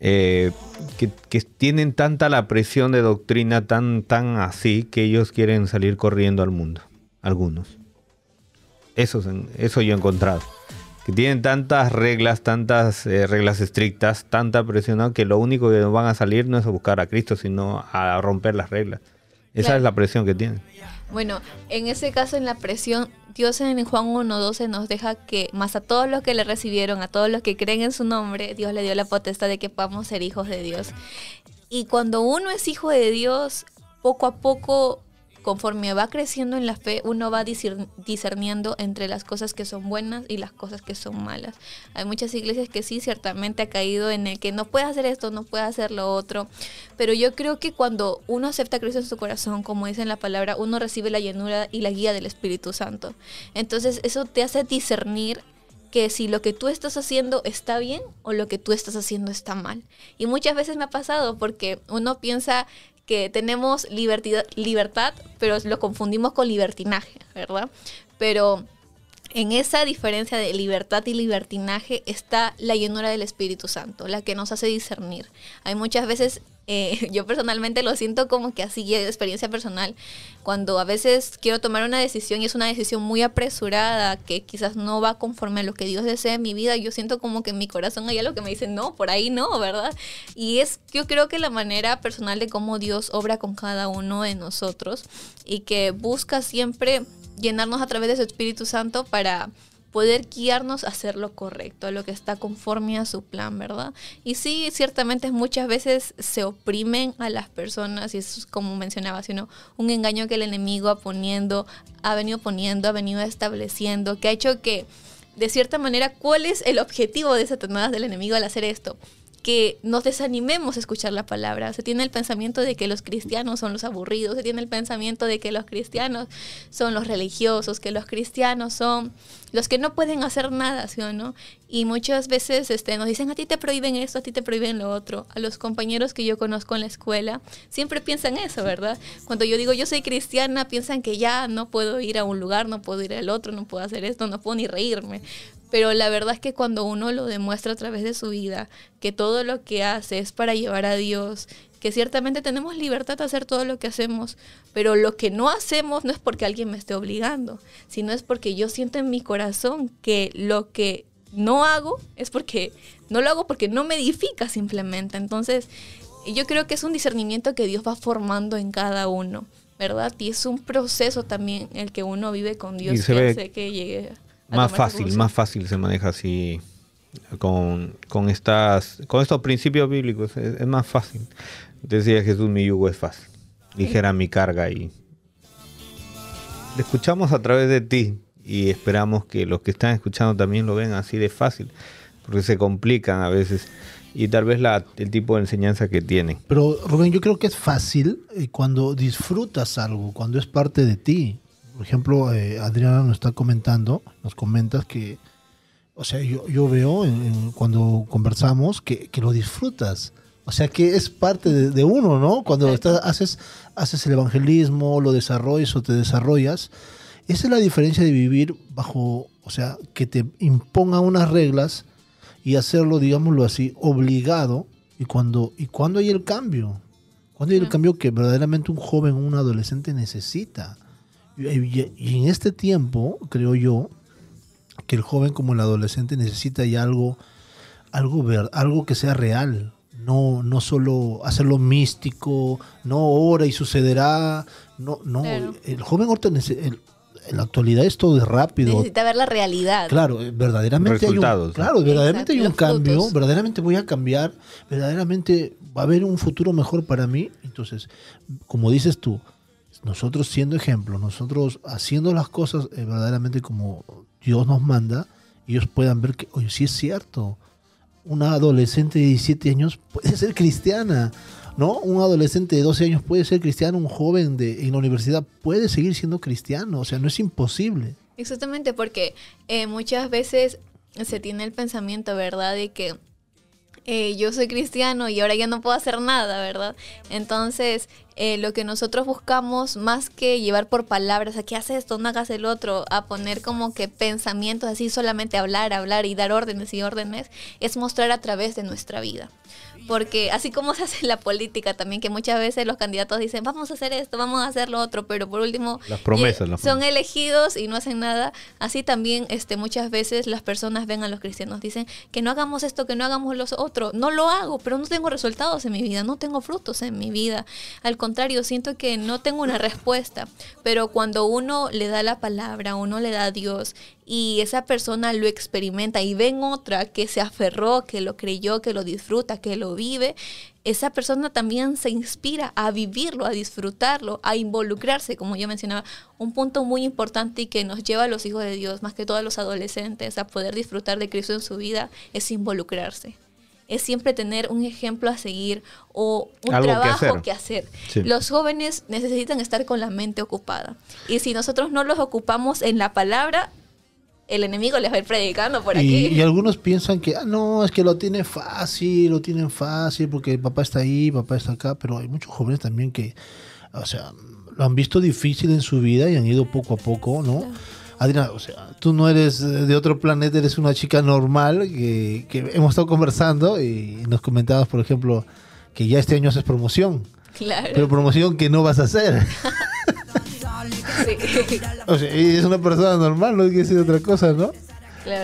eh, que, tienen tanta la presión de doctrina, tan, tan así, que ellos quieren salir corriendo al mundo, algunos. Eso, eso yo he encontrado. Que tienen tantas reglas, tantas eh, reglas estrictas, tanta presión, que lo único que van a salir no es a buscar a Cristo, sino a romper las reglas. Esa es la presión que tienen. Bueno, en ese caso, en la presión, Dios en Juan 1.12 nos deja que, más a todos los que le recibieron, a todos los que creen en su nombre, Dios le dio la potestad de que podamos ser hijos de Dios. Y cuando uno es hijo de Dios, poco a poco Conforme va creciendo en la fe, uno va discerniendo entre las cosas que son buenas y las cosas que son malas. Hay muchas iglesias que sí, ciertamente ha caído en el que no puede hacer esto, no puede hacer lo otro, pero yo creo que cuando uno acepta a Cristo en su corazón, como dice en la palabra, uno recibe la llenura y la guía del Espíritu Santo. Entonces eso te hace discernir que si lo que tú estás haciendo está bien o lo que tú estás haciendo está mal. Y muchas veces me ha pasado porque uno piensa que tenemos libertad, libertad, pero lo confundimos con libertinaje, ¿verdad? Pero en esa diferencia de libertad y libertinaje está la llenura del Espíritu Santo, la que nos hace discernir. Hay muchas veces, eh, [LAUGHS] yo personalmente lo siento como que así, de experiencia personal, cuando a veces quiero tomar una decisión y es una decisión muy apresurada, que quizás no va conforme a lo que Dios desea en mi vida, yo siento como que en mi corazón hay algo que me dice, no, por ahí no, ¿verdad? Y es, yo creo que la manera personal de cómo Dios obra con cada uno de nosotros y que busca siempre llenarnos a través de su Espíritu Santo para poder guiarnos a hacer lo correcto, a lo que está conforme a su plan, ¿verdad? Y sí, ciertamente muchas veces se oprimen a las personas, y eso es como mencionaba, sino un engaño que el enemigo ha, poniendo, ha venido poniendo, ha venido estableciendo, que ha hecho que, de cierta manera, ¿cuál es el objetivo de Satanás, del enemigo, al hacer esto? que nos desanimemos a escuchar la palabra. Se tiene el pensamiento de que los cristianos son los aburridos, se tiene el pensamiento de que los cristianos son los religiosos, que los cristianos son los que no pueden hacer nada, ¿sí o no? Y muchas veces este, nos dicen, a ti te prohíben esto, a ti te prohíben lo otro. A los compañeros que yo conozco en la escuela siempre piensan eso, ¿verdad? Cuando yo digo, yo soy cristiana, piensan que ya no puedo ir a un lugar, no puedo ir al otro, no puedo hacer esto, no puedo ni reírme pero la verdad es que cuando uno lo demuestra a través de su vida, que todo lo que hace es para llevar a Dios, que ciertamente tenemos libertad de hacer todo lo que hacemos, pero lo que no hacemos no es porque alguien me esté obligando, sino es porque yo siento en mi corazón que lo que no hago es porque no lo hago porque no me edifica simplemente. Entonces, yo creo que es un discernimiento que Dios va formando en cada uno, ¿verdad? Y es un proceso también el que uno vive con Dios y se que llegue. Más fácil, más fácil se maneja así con, estas, con estos principios bíblicos. Es, más fácil. Decía Jesús, mi yugo es fácil. Ligera mi carga y... escuchamos a través de ti y esperamos que los que están escuchando también lo vean así de fácil, porque se complican a veces y tal vez el tipo de enseñanza que tienen. Pero Rubén, yo creo que es fácil eh, cuando disfrutas algo, cuando es parte de ti por ejemplo, eh, Adriana nos está comentando, nos comentas que, o sea, yo, veo cuando conversamos que, lo disfrutas. O sea, que es parte de, uno, ¿no? Cuando estás, haces, haces el evangelismo, lo desarrollas o te desarrollas. Esa es la diferencia de vivir bajo, o sea, que te imponga unas reglas y hacerlo, digámoslo así, obligado. Y cuando, y cuando hay el cambio, cuando hay el cambio que verdaderamente un joven, un adolescente necesita. Eh, y en este tiempo, creo yo, que el joven como el adolescente necesita ya algo, algo ver, algo que sea real. No, no solo hacerlo místico, no ahora y sucederá. No, no. El joven ahorita en la actualidad es todo rápido. Necesita ver la realidad. Claro, eh, verdaderamente hay un, claro, verdaderamente hay un cambio, verdaderamente voy a cambiar, verdaderamente va a haber un futuro mejor para mí. Entonces, como dices tú, nosotros siendo ejemplo nosotros haciendo las cosas eh, verdaderamente como Dios nos manda, ellos puedan ver que, oye, sí es cierto, una adolescente de 17 años puede [LAUGHS] ser cristiana, ¿no? Un adolescente de 12 años puede ser cristiano, un joven de, en la universidad puede seguir siendo cristiano, o sea, no es imposible. Exactamente, porque eh, muchas veces se tiene el pensamiento, ¿verdad?, de que eh, yo soy cristiano y ahora ya no puedo hacer nada, ¿verdad? Entonces, eh, lo que nosotros buscamos más que llevar por palabras, a qué haces esto, no hagas el otro, a poner como que pensamientos así, solamente hablar, hablar y dar órdenes y órdenes, es mostrar a través de nuestra vida porque así como se hace la política también, que muchas veces los candidatos dicen, vamos a hacer esto, vamos a hacer lo otro, pero por último las promesas, eh, son elegidos y no hacen nada, así también este, muchas veces las personas ven a los cristianos, dicen que no hagamos esto, que no hagamos los otros, no lo hago, pero no tengo resultados en mi vida, no tengo frutos en mi vida, al contrario, siento que no tengo una respuesta, pero cuando uno le da la palabra, uno le da a Dios y esa persona lo experimenta y ven otra que se aferró, que lo creyó, que lo disfruta, que lo vive, esa persona también se inspira a vivirlo, a disfrutarlo, a involucrarse, como yo mencionaba, un punto muy importante y que nos lleva a los hijos de Dios, más que todos los adolescentes, a poder disfrutar de Cristo en su vida, es involucrarse es siempre tener un ejemplo a seguir o un trabajo que hacer. Los jóvenes necesitan estar con la mente ocupada. Y si nosotros no los ocupamos en la palabra, el enemigo les va a ir predicando por aquí. Y, algunos piensan que, ah, no, es que lo tiene fácil, lo tienen fácil, porque papá está ahí, papá está acá, pero hay muchos jóvenes también que, o sea, lo han visto difícil en su vida y han ido poco a poco, ¿no? Adriana, o sea, tú no eres de otro planeta, eres una chica normal que, que hemos estado conversando y nos comentabas, por ejemplo, que ya este año haces promoción. Claro. Pero promoción que no vas a hacer. [LAUGHS] Sí. es una persona normal, no hay que decir otra cosa, ¿no?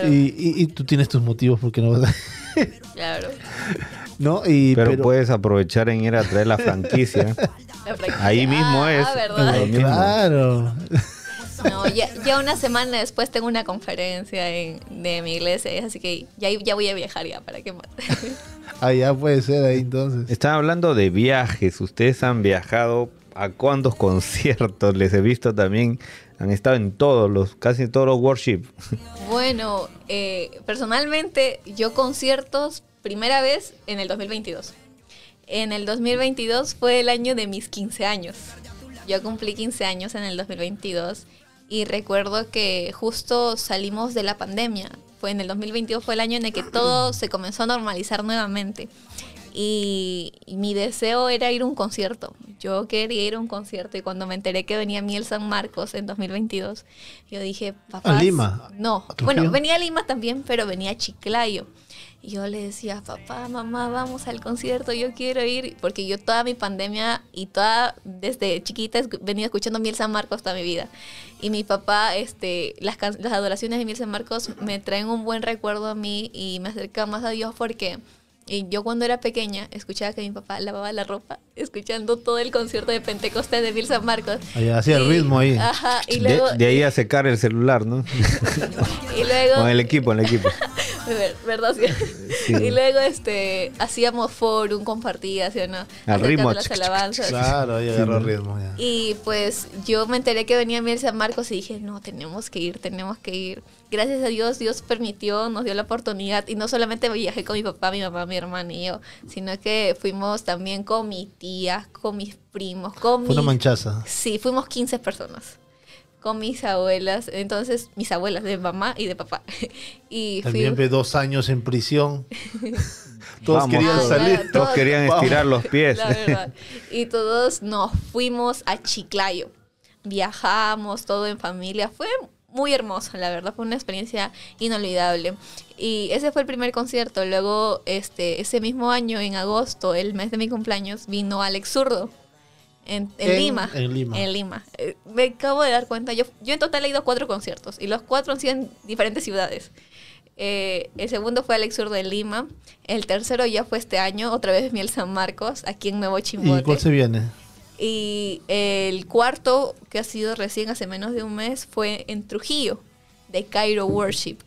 Y, y, tú tienes tus motivos porque no vas a... Claro. ¿No? Y, pero, puedes aprovechar en ir a traer la franquicia. [LAUGHS] Ahí mismo ah, es. ¿verdad? Claro. No, ya, una semana después tengo una conferencia de mi iglesia, así que ya, voy a viajar ya, ¿para qué más? Ah, ya puede ser ahí entonces. Estaba hablando de viajes, ustedes han viajado a cuántos [LAUGHS] conciertos les he visto también. Han estado en todos los, casi todos los worship. Bueno, eh, personalmente yo conciertos primera vez en el 2022. En el 2022 fue el año de mis 15 años. Yo cumplí 15 años en el 2022 y recuerdo que justo salimos de la pandemia. Fue en el 2022 fue el año en el que todo se comenzó a normalizar nuevamente. Y, mi deseo era ir a un concierto. Yo quería ir a un concierto y cuando me enteré que venía Miel San Marcos en 2022, yo dije, papá. Lima? No, bueno, venía a Lima también, pero venía a Chiclayo. Y yo le decía, papá, mamá, vamos al concierto, yo quiero ir, porque yo toda mi pandemia y toda desde chiquita he venido escuchando Miel San Marcos toda mi vida. Y mi papá, este, las, las adoraciones de Miel San Marcos me traen un buen recuerdo a mí y me acerca más a Dios porque y yo cuando era pequeña escuchaba que mi papá lavaba la ropa escuchando todo el concierto de Pentecostés de Bill San Marcos. hacía el ritmo ahí. y de, ahí a secar el celular, ¿no? [LAUGHS] y luego... Con el equipo, en el equipo. [LAUGHS] ¿Verdad? [LAUGHS] Y luego este hacíamos forum, compartía ¿sí Al ritmo. las alabanzas. Y pues yo me enteré que venía Miel San Marcos y dije, no, tenemos que ir, tenemos que ir. Gracias a Dios, Dios permitió, nos dio la oportunidad. Y no solamente viajé con mi papá, mi mamá, mi hermano y yo, sino que fuimos también con mi tía, con mis primos, con Fue una manchaza. Sí, fuimos 15 personas con mis abuelas, entonces mis abuelas de mamá y de papá. [LAUGHS] Y También dos años en prisión. [LAUGHS] todos querían salir. Todos, querían estirar los pies. y todos nos fuimos a Chiclayo. Viajamos, todo en familia. Fue muy hermoso, la verdad, fue una experiencia inolvidable. Y ese fue el primer concierto. Luego, este, ese mismo año, en agosto, el mes de mi cumpleaños, vino Alex Zurdo en, Lima. En Lima. Eh, me acabo de dar cuenta. Yo, yo en total he ido a cuatro conciertos y los cuatro han sido en diferentes ciudades. Eh, el segundo fue al sur de Lima. El tercero ya fue este año, otra vez Miel San Marcos, aquí en Nuevo Chimbote. ¿Y cuál se viene? Y el cuarto, que ha sido recién hace menos de un mes, fue en Trujillo, de Cairo Worship,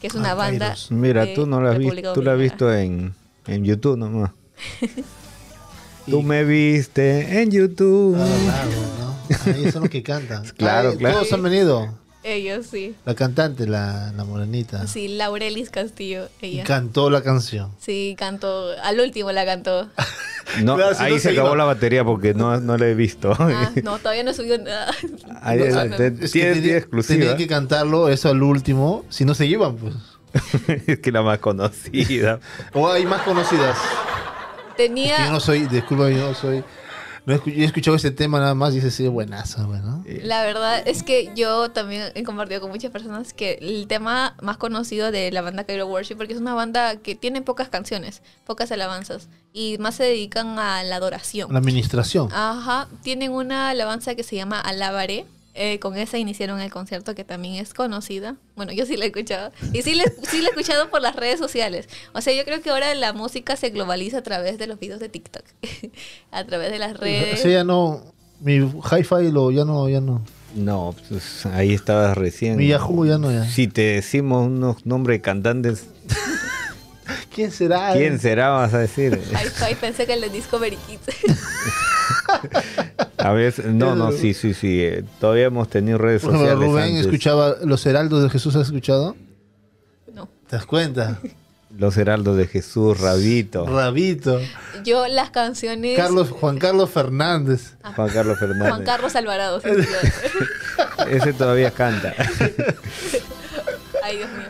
que es una ah, banda. Mira, tú no la has visto, tú la has visto en, en YouTube nomás. [LAUGHS] Tú me viste en YouTube. claro, Ahí son los que cantan. [LAUGHS] claro, claro. Todos han venido. Ellos sí. La cantante, la, la morenita. Sí, Laurelis Castillo. Ella. cantó la canción. Sí, cantó. Al último la cantó. [LAUGHS] no, [LAUGHS] ahí se acabó la batería porque no, no la he visto. Ah, no, todavía no subió nada. Ahí, que que cantarlo eso al último. Si no se llevan, pues. es que la más conocida. o hay más conocidas tenía. yo no soy, disculpa, yo no soy. No, yo he escuchado ese tema nada más y ese sí es buenazo, ¿no? La verdad es que yo también he compartido con muchas personas que el tema más conocido de la banda Cairo Worship, porque es una banda que tiene pocas canciones, pocas alabanzas, y más se dedican a la adoración. La administración. Ajá, tienen una alabanza que se llama Alabaré, eh, con esa iniciaron el concierto que también es conocida. Bueno, yo sí la he escuchado. Y sí la, sí la he escuchado por las redes sociales. O sea, yo creo que ahora la música se globaliza a través de los videos de TikTok. [LAUGHS] a través de las redes. Sí, ya no. Mi hi-fi lo, ya no, ya no. No, pues ahí estabas recién. Mi Yahoo ya no ya. Si te decimos unos nombres cantantes. ¿Quién será? ¿Quién será? Vas a decir. Ahí [LAUGHS] pensé que el de Discovery a ver no, no, sí, sí, sí. Eh, todavía hemos tenido redes sociales. Rubén escuchaba Los Heraldos de Jesús, ¿has escuchado? No. ¿Te das cuenta? Los Heraldos de Jesús, Rabito. Rabito. Yo las canciones. Carlos, Juan Carlos Fernández. Ah. Juan Carlos Fernández. Juan Carlos Alvarado. [LAUGHS] Ese todavía canta. [LAUGHS]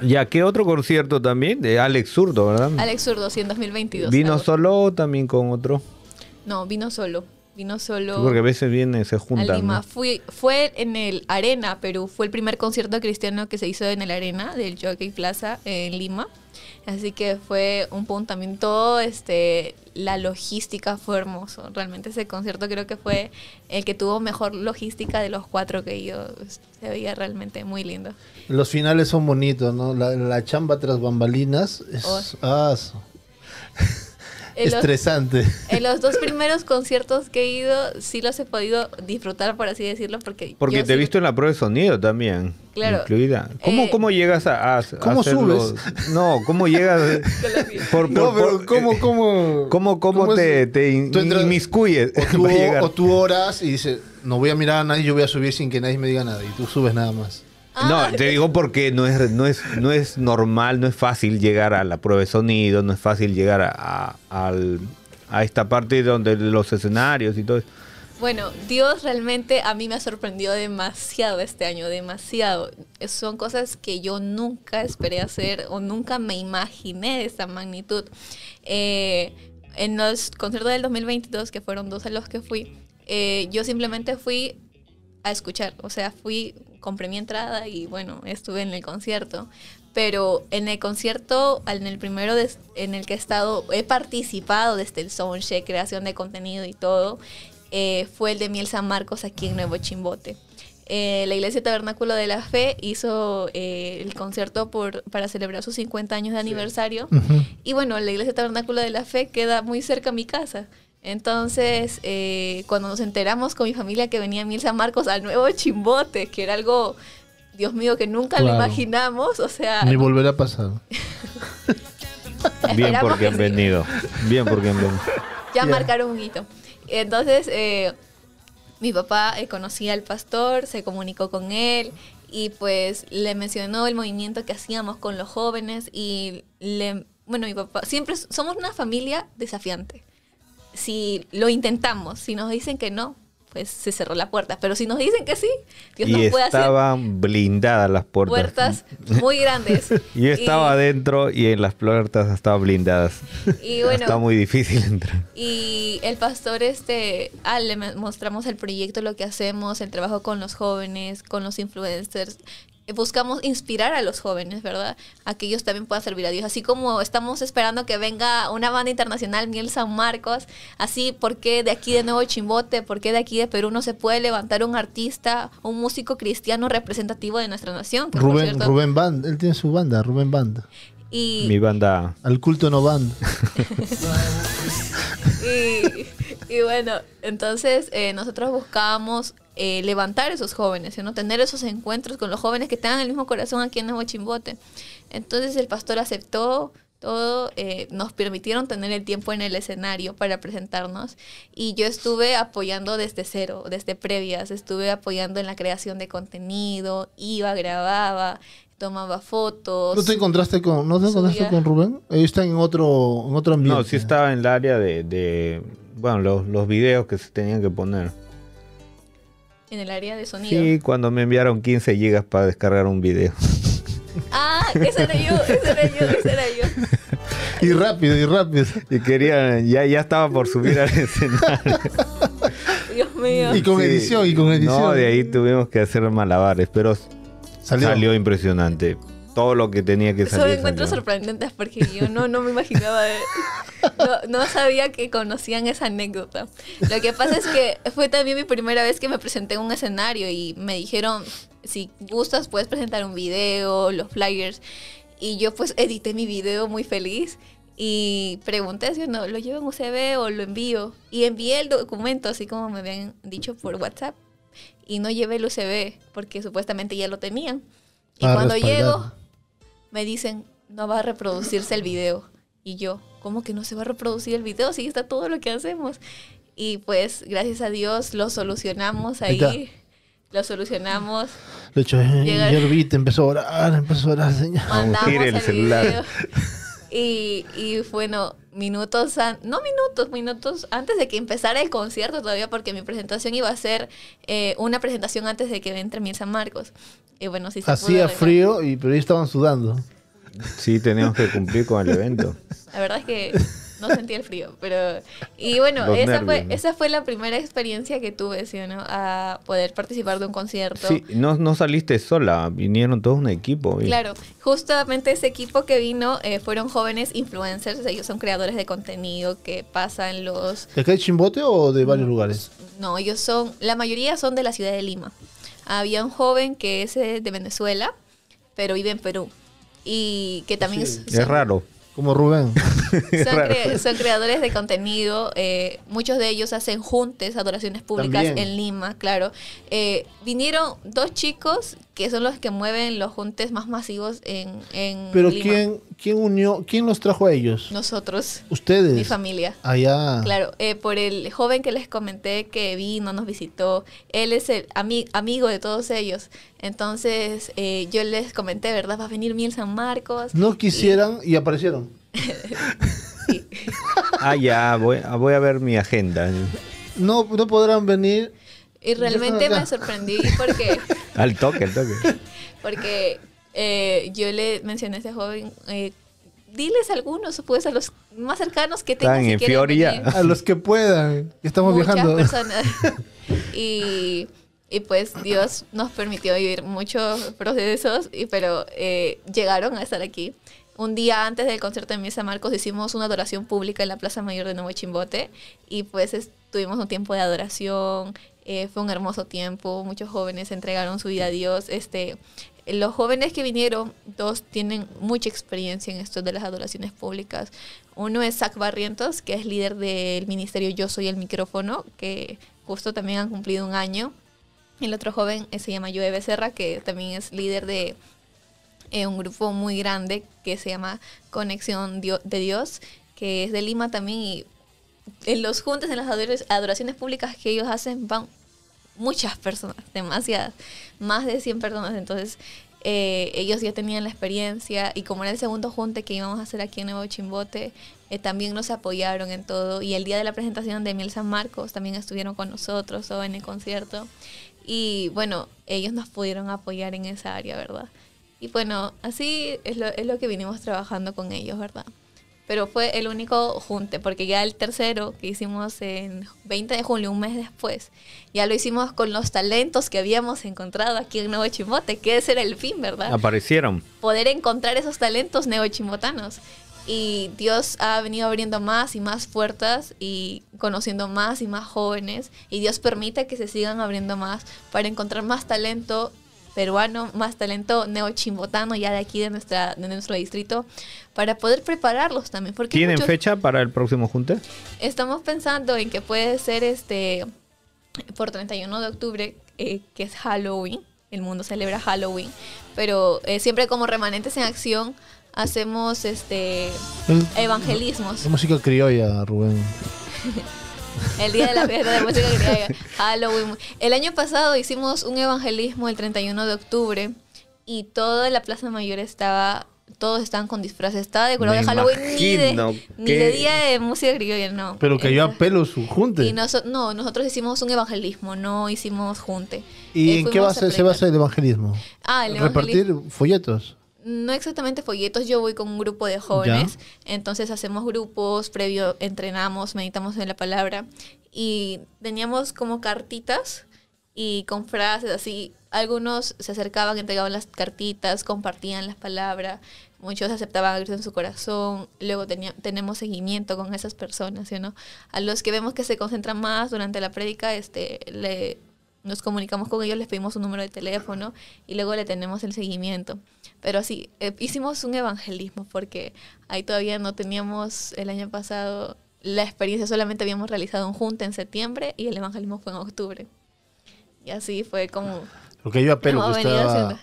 ¿Y a qué otro concierto también? De Alex Zurdo, ¿verdad? Alex Zurdo, sí, en 2022. ¿Vino solo o también con otro? No, vino solo. Vino solo. porque a veces viene, se juntan. Lima. Fui, fue en el Arena, Perú. Fue el primer concierto cristiano que se hizo en el Arena del Jockey Plaza en Lima. Así que fue un punto también todo, este, la logística fue hermoso. Realmente ese concierto creo que fue el que tuvo mejor logística de los cuatro que yo se veía realmente muy lindo. Los finales son bonitos, ¿no? La, chamba tras bambalinas es... Oh. [LAUGHS] estresante. en los dos primeros conciertos que he ido, sí los he podido disfrutar, por así decirlo, porque... Porque te he visto en la prueba de sonido también. Claro. Incluida. ¿Cómo, eh, llegas a, ¿Cómo subes? no, ¿cómo llegas? [LAUGHS] por, no, pero eh, ¿cómo, cómo, cómo, cómo te, te inmiscuyes? O [LAUGHS] tú, o tú oras y dices, no voy a mirar a nadie, yo voy a subir sin que nadie me diga nada. Y tú subes nada más. Ah. No, te digo porque no es, no, es, no es normal, no es fácil llegar a la prueba de sonido, no es fácil llegar a, esta parte donde los escenarios y todo Bueno, Dios realmente a mí me ha sorprendido demasiado este año, demasiado. Son cosas que yo nunca esperé hacer o nunca me imaginé de esta magnitud. Eh, en los conciertos del 2022, que fueron dos a los que fui, eh, yo simplemente fui a escuchar. O sea, fui, compré mi entrada y bueno, estuve en el concierto. Pero en el concierto, en el primero en el que he estado, he participado desde el Sonche, creación de contenido y todo, eh, fue el de Miel San Marcos aquí en Nuevo Chimbote. Eh, la Iglesia Tabernáculo de la Fe hizo eh, el concierto por, para celebrar sus 50 años de aniversario. Y bueno, la Iglesia Tabernáculo de la Fe queda muy cerca a mi casa. Entonces, eh, cuando nos enteramos con mi familia que venía San Marcos al nuevo chimbote, que era algo, Dios mío, que nunca lo imaginamos, o sea... Ni volverá a pasar. Bien porque han venido. Bien porque han venido. Ya marcaron un hito. Entonces, eh, mi papá eh, conocía al pastor, se comunicó con él y pues le mencionó el movimiento que hacíamos con los jóvenes y le... Bueno, mi papá, siempre somos una familia desafiante si lo intentamos, si nos dicen que no, pues se cerró la puerta. Pero si nos dicen que sí, Dios no puede hacer. Estaban blindadas las puertas. Puertas muy grandes. [LAUGHS] Yo estaba adentro y en las puertas estaban blindadas. Y bueno. Está muy difícil entrar. Y el pastor, este, ah, le mostramos el proyecto, lo que hacemos, el trabajo con los jóvenes, con los influencers, buscamos inspirar a los jóvenes, ¿verdad? A que ellos también puedan servir a Dios. Así como estamos esperando que venga una banda internacional, Miel San Marcos, así, porque de aquí de Nuevo Chimbote, por qué de aquí de Perú no se puede levantar un artista, un músico cristiano representativo de nuestra nación? Rubén, Rubén Band, él tiene su banda, Rubén Band. Mi banda. Al culto no band. [LAUGHS] y, bueno, entonces eh, nosotros buscábamos eh, levantar esos jóvenes, ¿no? tener esos encuentros con los jóvenes que tengan el mismo corazón aquí en Nuevo Chimbote. Entonces el pastor aceptó todo, eh, nos permitieron tener el tiempo en el escenario para presentarnos y yo estuve apoyando desde cero, desde previas, estuve apoyando en la creación de contenido, iba, grababa, tomaba fotos. ¿No te encontraste con, ¿no Rubén? Ellos eh, están en otro, en otro ambiente. No, sí estaba en el área de, bueno, los videos que se tenían que poner en el área de sonido. Sí, cuando me enviaron 15 gigas para descargar un video. Ah, ese era yo, ese era yo, ese era yo. Y rápido, y rápido. Y quería, ya, ya estaba por subir al [LAUGHS] escenario. Dios mío. Y con edición, y con edición. No, de ahí tuvimos que hacer malabares, pero salió, salió impresionante todo lo que tenía que salir. Son encuentros sorprendentes porque yo no, no me imaginaba, eh. no, sabía que conocían esa anécdota. Lo que pasa es que fue también mi primera vez que me presenté en un escenario y me dijeron, si gustas puedes presentar un video, los flyers. Y yo pues edité mi video muy feliz y pregunté si no, lo llevo en UCB o lo envío. Y envié el documento así como me habían dicho por WhatsApp. Y no llevé el UCB porque supuestamente ya lo tenían. Y cuando llego me dicen, no va a reproducirse el video. Y yo, ¿cómo que no se va a reproducir el video? Si sí, está todo lo que hacemos. Y pues, gracias a Dios, lo solucionamos ahí. lo solucionamos. Lo hecho, en empezó a orar, empezó a orar, Mandamos el, celular. Y, y, bueno, minutos, no minutos, minutos antes de que empezara el concierto todavía, porque mi presentación iba a ser eh, una presentación antes de que entre en San Marcos bueno, Hacía frío, y, pero ellos estaban sudando. Sí, teníamos que cumplir con el evento. La verdad es que no sentí el frío, pero... Y bueno, esa, fue, la primera experiencia que tuve, ¿sí o no? A poder participar de un concierto. Sí, no, saliste sola, vinieron todo un equipo. Claro, justamente ese equipo que vino eh, fueron jóvenes influencers, ellos son creadores de contenido que pasan los... ¿De acá Chimbote o de varios mm, lugares? No, ellos son... La mayoría son de la ciudad de Lima había un joven que es eh, de Venezuela, pero vive en Perú. Y que también es... raro, como Rubén. [LAUGHS] Son, creadores de contenido, eh, muchos de ellos hacen juntes, adoraciones públicas en Lima, claro. Eh, vinieron dos chicos que son los que mueven los juntes más masivos en, Pero ¿quién, quién unió, quién los trajo a ellos? Nosotros. ¿Ustedes? Mi familia. Allá. Claro, eh, por el joven que les comenté que vino, nos visitó, él es el amigo de todos ellos. Entonces eh, yo les comenté, ¿verdad? Va a venir mil San Marcos. No quisieran y, aparecieron. [LAUGHS] ah, ya, voy, voy a ver mi agenda. No, no podrán venir y realmente me sorprendí porque... [LAUGHS] al toque, al toque. [LAUGHS] Porque eh, yo le mencioné a ese joven... Eh, diles algunos, pues a los más cercanos que tengan. Están en A los que puedan. Estamos viajando. [LAUGHS] y, pues Dios nos permitió vivir muchos procesos, y, pero eh, llegaron a estar aquí. Un día antes del concierto de Misa Marcos hicimos una adoración pública en la Plaza Mayor de Nuevo Chimbote y pues tuvimos un tiempo de adoración eh, fue un hermoso tiempo, muchos jóvenes entregaron su vida a Dios. Este, los jóvenes que vinieron, dos tienen mucha experiencia en esto de las adoraciones públicas. Uno es Zach Barrientos, que es líder del ministerio Yo Soy el Micrófono, que justo también han cumplido un año. El otro joven eh, se llama Joe Becerra, que también es líder de eh, un grupo muy grande que se llama Conexión de Dios, que es de Lima también y en los juntes, en las adoraciones públicas que ellos hacen, van muchas personas, demasiadas, más de 100 personas. Entonces, eh, ellos ya tenían la experiencia y como era el segundo junte que íbamos a hacer aquí en Nuevo Chimbote, eh, también nos apoyaron en todo. Y el día de la presentación de Miel San Marcos también estuvieron con nosotros o en el concierto. Y bueno, ellos nos pudieron apoyar en esa área, ¿verdad? Y bueno, así es lo, es lo que vinimos trabajando con ellos, ¿verdad? pero fue el único junte, porque ya el tercero que hicimos en 20 de julio, un mes después, ya lo hicimos con los talentos que habíamos encontrado aquí en Nuevo Chimote, que ese era el fin, ¿verdad? Aparecieron. Poder encontrar esos talentos neochimotanos. Y Dios ha venido abriendo más y más puertas y conociendo más y más jóvenes. Y Dios permite que se sigan abriendo más para encontrar más talento peruano, más talento neochimbotano ya de aquí de, nuestra, de nuestro distrito, para poder prepararlos también. Porque ¿Tienen fecha para el próximo junte? Estamos pensando en que puede ser este por 31 de octubre, eh, que es Halloween, el mundo celebra Halloween, pero eh, siempre como remanentes en acción hacemos este evangelismos. música criolla, Rubén. [LAUGHS] el día de la fiesta de música griega, [LAUGHS] Halloween. El año pasado hicimos un evangelismo el 31 de octubre y toda la Plaza Mayor estaba todos estaban con disfraces. Estaba de color de, Halloween ni de, día de música griega no. Pero cayó a pelos su junte. Y no, nosotros hicimos un evangelismo, no hicimos junte. ¿Y eh, en qué va se basa el evangelismo? Ah, el evangelismo. Repartir folletos no exactamente folletos, yo voy con un grupo de jóvenes, entonces hacemos grupos, previo entrenamos, meditamos en la palabra y teníamos como cartitas y con frases así, algunos se acercaban, entregaban las cartitas, compartían las palabras, muchos aceptaban Cristo en su corazón, luego tenemos seguimiento con esas personas, ¿sí ¿no? A los que vemos que se concentran más durante la prédica, este, le nos comunicamos con ellos, les pedimos un número de teléfono y luego le tenemos el seguimiento. Pero así eh, hicimos un evangelismo porque ahí todavía no teníamos el año pasado la experiencia, solamente habíamos realizado un junta en septiembre y el evangelismo fue en octubre. Y así fue como... Porque yo apelo que estaba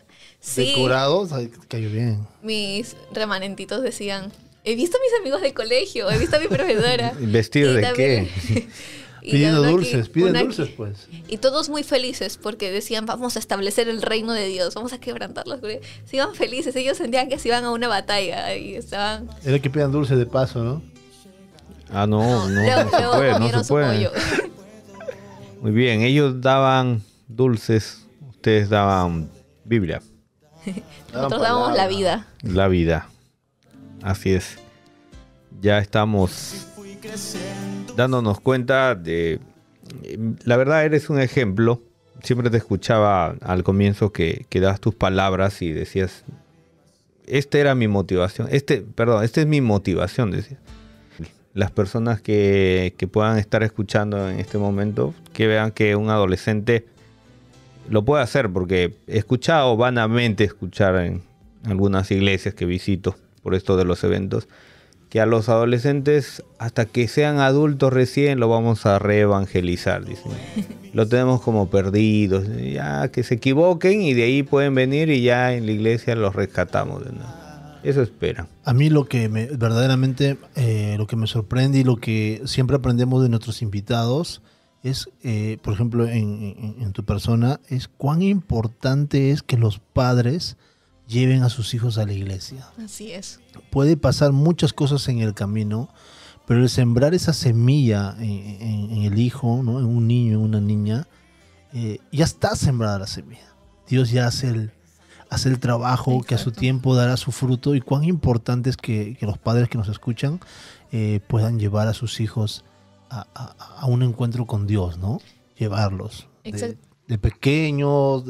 decorado, cayó bien. Mis remanentitos decían, he visto a mis amigos del colegio, he visto a mi [LAUGHS] profesora. vestido de qué? [LAUGHS] Pidiendo dulces, piden dulces, pues. Y todos muy felices porque decían, vamos a establecer el reino de Dios, vamos a quebrantarlos. Se iban felices, ellos sentían que se iban a una batalla y estaban... Era que pidan dulces de paso, ¿no? Ah, no, [LAUGHS] no, no, no se puede, no se puede. [LAUGHS] Muy bien, ellos daban dulces, ustedes daban Biblia. [LAUGHS] Nosotros dábamos la vida. La vida, así es. Ya estamos dándonos cuenta de... La verdad, eres un ejemplo. Siempre te escuchaba al comienzo que, que dabas tus palabras y decías, esta era mi motivación. Este, perdón, esta es mi motivación, decía. Las personas que, que, puedan estar escuchando en este momento, que vean que un adolescente lo puede hacer, porque he escuchado vanamente escuchar en algunas iglesias que visito por esto de los eventos, que a los adolescentes hasta que sean adultos recién lo vamos a reevangelizar, [LAUGHS] Lo tenemos como perdidos, ya que se equivoquen y de ahí pueden venir y ya en la iglesia los rescatamos Eso espera. A mí lo que me, verdaderamente eh, lo que me sorprende y lo que siempre aprendemos de nuestros invitados es, eh, por ejemplo, en tu persona, es cuán importante es que los padres lleven a sus hijos a la iglesia. Así es. Puede pasar muchas cosas en el camino, pero el sembrar esa semilla en, el hijo, ¿no? en un niño, en una niña, eh, ya está sembrada la semilla. Dios ya hace el, el trabajo que a su tiempo dará su fruto y cuán importante es que, los padres que nos escuchan eh, puedan llevar a sus hijos a, un encuentro con Dios, ¿no? Llevarlos. De, pequeños,